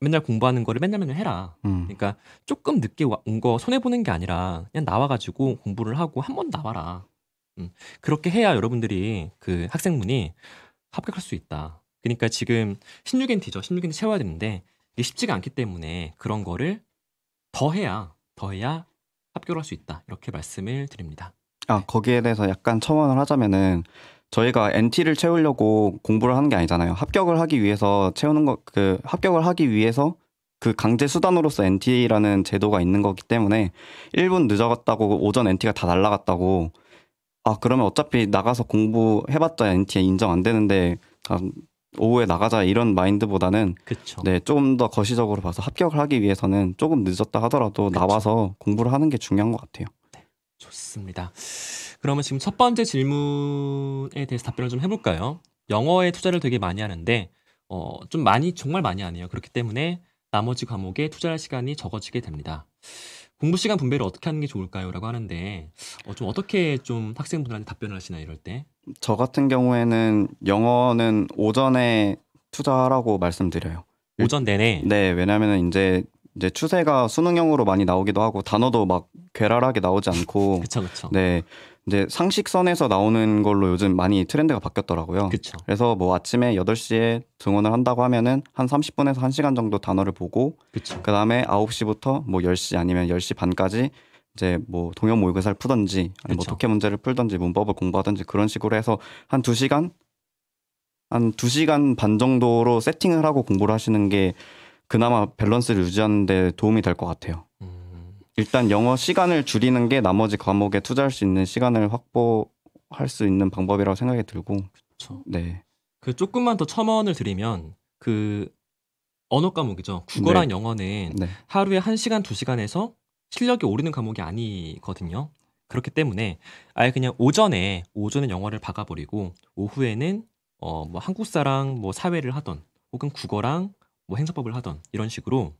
맨날 공부하는 거를 맨날 맨날 해라. 음. 그러니까 조금 늦게 온 거 손해 보는 게 아니라 그냥 나와가지고 공부를 하고 한 번 나와라. 음. 그렇게 해야 여러분들이 그 학생분이 합격할 수 있다. 그러니까 지금 16NT죠. 16NT 채워야 되는데 이게 쉽지가 않기 때문에 그런 거를 더 해야 더 해야 합교를 할수 있다 이렇게 말씀을 드립니다. 아 네. 거기에 대해서 약간 첨언을 하자면은 저희가 NT를 채우려고 공부를 하는 게 아니잖아요. 합격을 하기 위해서 채우는 거그 합격을 하기 위해서 그 강제 수단으로서 NT라는 제도가 있는 거기 때문에 1분 늦어갔다고 오전 NT가 다 날라갔다고 아 그러면 어차피 나가서 공부해봤자 NT에 인정 안 되는데 아, 오후에 나가자 이런 마인드보다는 네 조금 더 거시적으로 봐서 합격을 하기 위해서는 조금 늦었다 하더라도 그쵸. 나와서 공부를 하는 게 중요한 것 같아요. 네, 좋습니다. 그러면 지금 첫 번째 질문에 대해서 답변을 좀 해볼까요? 영어에 투자를 되게 많이 하는데 어, 좀 많이 정말 많이 안 해요. 그렇기 때문에 나머지 과목에 투자할 시간이 적어지게 됩니다. 공부 시간 분배를 어떻게 하는 게 좋을까요?라고 하는데 어, 좀 어떻게 좀 학생분들한테 답변을 하시나 이럴 때? 저 같은 경우에는 영어는 오전에 투자하라고 말씀드려요. 오전 내내. 네, 왜냐면 이제 이제 추세가 수능형으로 많이 나오기도 하고 단어도 막 괴랄하게 나오지 않고 그쵸, 그쵸. 네. 이제 상식선에서 나오는 걸로 요즘 많이 트렌드가 바뀌었더라고요. 그쵸. 그래서 뭐 아침에 8시에 등원을 한다고 하면은 한 30분에서 1시간 정도 단어를 보고 그쵸. 그다음에 9시부터 뭐 10시 아니면 10시 반까지 이제 뭐 동양 모의고사를 푸던지 아니 뭐 그렇죠. 독해 문제를 풀던지 문법을 공부하던지 그런 식으로 해서 한 두 시간 한 두 시간 반 정도로 세팅을 하고 공부를 하시는 게 그나마 밸런스를 유지하는 데 도움이 될 것 같아요. 음. 일단 영어 시간을 줄이는 게 나머지 과목에 투자할 수 있는 시간을 확보할 수 있는 방법이라고 생각이 들고. 그쵸. 그렇죠. 네. 그 조금만 더 첨언을 드리면 그 언어 과목이죠. 국어랑 네. 영어는 네. 하루에 1시간, 2시간에서 실력이 오르는 과목이 아니거든요. 그렇기 때문에 아예 그냥 오전에 오전에 영어를 박아버리고 오후에는 어 뭐 한국사랑 뭐 사회를 하던 혹은 국어랑 뭐 행사법을 하던 이런 식으로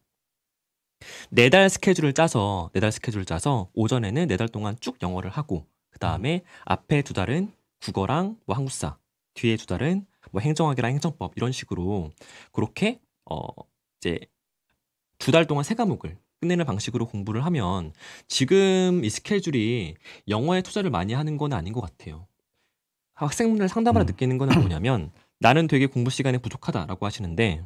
네 달 스케줄을 짜서 네 달 스케줄을 짜서 오전에는 네 달 동안 쭉 영어를 하고 그 다음에 앞에 두 달은 국어랑 뭐 한국사 뒤에 두 달은 뭐 행정학이랑 행정법 이런 식으로 그렇게 어 이제 두 달 동안 세 과목을 끝내는 방식으로 공부를 하면 지금 이 스케줄이 영어에 투자를 많이 하는 건 아닌 것 같아요. 학생분들 상담하러 음. 느끼는 건 뭐냐면 나는 되게 공부 시간에 부족하다라고 하시는데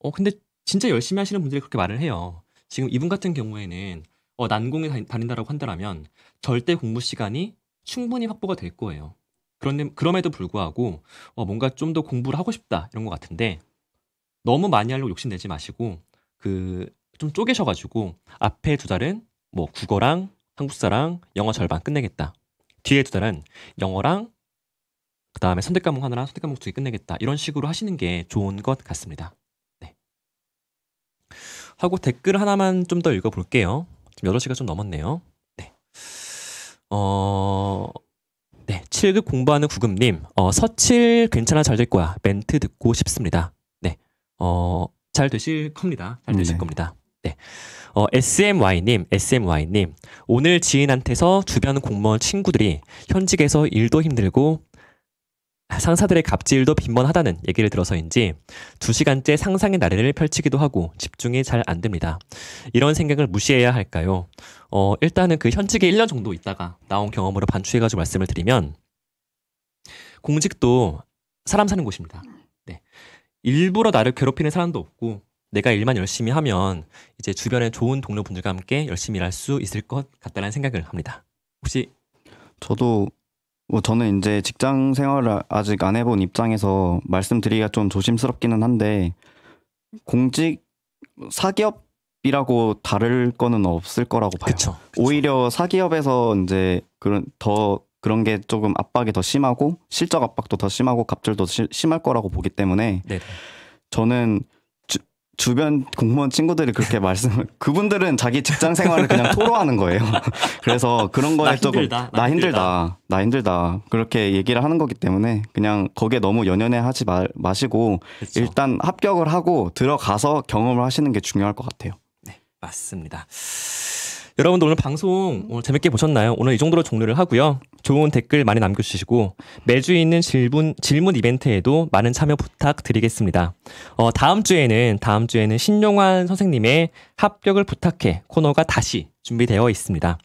어 근데 진짜 열심히 하시는 분들이 그렇게 말을 해요. 지금 이분 같은 경우에는 어, 난공에 다닌다라고 한다라면 절대 공부 시간이 충분히 확보가 될 거예요. 그런데 그럼에도 불구하고 어, 뭔가 좀 더 공부를 하고 싶다 이런 것 같은데 너무 많이 하려고 욕심내지 마시고 그좀 쪼개셔가지고 앞에 두 달은 뭐 국어랑 한국사랑 영어 절반 끝내겠다. 뒤에 두 달은 영어랑 그 다음에 선택 과목 하나랑 선택 과목 두 개 끝내겠다. 이런 식으로 하시는 게 좋은 것 같습니다. 네. 하고 댓글 하나만 좀 더 읽어볼게요. 지금 8시가 좀 넘었네요. 네. 어... 네, 7급 공부하는 구급님, 어, 서칠 괜찮아 잘 될 거야. 멘트 듣고 싶습니다. 네, 어, 잘 되실 겁니다. 잘 되실 네. 겁니다. 네. 어, SMY님, SMY님. 오늘 지인한테서 주변 공무원 친구들이 현직에서 일도 힘들고 상사들의 갑질도 빈번하다는 얘기를 들어서인지 두 시간째 상상의 나래를 펼치기도 하고 집중이 잘 안 됩니다. 이런 생각을 무시해야 할까요? 어, 일단은 그 현직에 1년 정도 있다가 나온 경험으로 반추해가지고 말씀을 드리면 공직도 사람 사는 곳입니다. 일부러 나를 괴롭히는 사람도 없고 내가 일만 열심히 하면 이제 주변의 좋은 동료분들과 함께 열심히 일할 수 있을 것 같다는 생각을 합니다. 혹시 저도 뭐 저는 이제 직장 생활을 아직 안 해본 입장에서 말씀드리기가 좀 조심스럽기는 한데 공직 사기업이라고 다를 거는 없을 거라고 봐요. 그쵸, 그쵸. 오히려 사기업에서 이제 그런 더 그런 게 조금 압박이 더 심하고 실적 압박도 더 심하고 갑질도 시, 심할 거라고 보기 때문에 네 저는 주, 주변 공무원 친구들이 그렇게 말씀 그분들은 자기 직장 생활을 그냥 토로하는 거예요. 그래서 그런 거에 나 조금 힘들다, 나, 힘들다, 나 힘들다 나 힘들다 그렇게 얘기를 하는 거기 때문에 그냥 거기에 너무 연연해 하지 마, 마시고 그쵸. 그렇죠. 일단 합격을 하고 들어가서 경험을 하시는 게 중요할 것 같아요. 네 맞습니다. 여러분들 오늘 방송 오늘 재밌게 보셨나요? 오늘 이 정도로 종료를 하고요. 좋은 댓글 많이 남겨주시고 매주 있는 질문 질문 이벤트에도 많은 참여 부탁드리겠습니다. 어, 다음 주에는 다음 주에는 신용환 선생님의 합격을 부탁해 코너가 다시 준비되어 있습니다.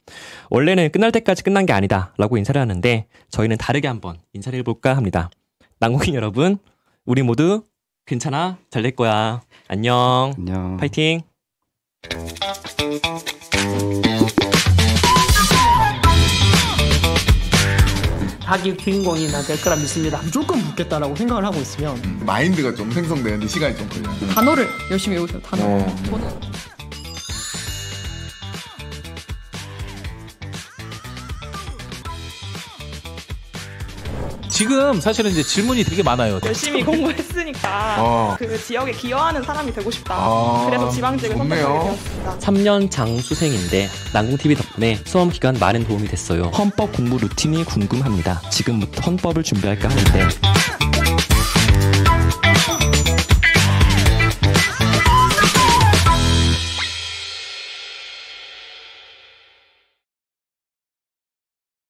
원래는 끝날 때까지 끝난 게 아니다라고 인사를 하는데 저희는 다르게 한번 인사를 해볼까 합니다. 난국인 여러분, 우리 모두 괜찮아 잘 될 거야. 안녕. 안녕. 파이팅. 자기 주인공이 나될 거라 믿습니다. 무조건 붙겠다라고 생각을 하고 있으면 마인드가 좀 생성되는데 시간이 좀 걸려요. 단어를 열심히 외우세요. 단어. 어. 저는 어. 지금 사실은 이제 질문이 되게 많아요. 열심히 공부했으니까 어. 그 지역에 기여하는 사람이 되고 싶다. 아, 그래서 지방직을 선택하게 되었습니다. 3년 장수생인데 난공TV 덕분에 수험 기간 많은 도움이 됐어요. 헌법 공부 루틴이 궁금합니다. 지금부터 헌법을 준비할까 하는데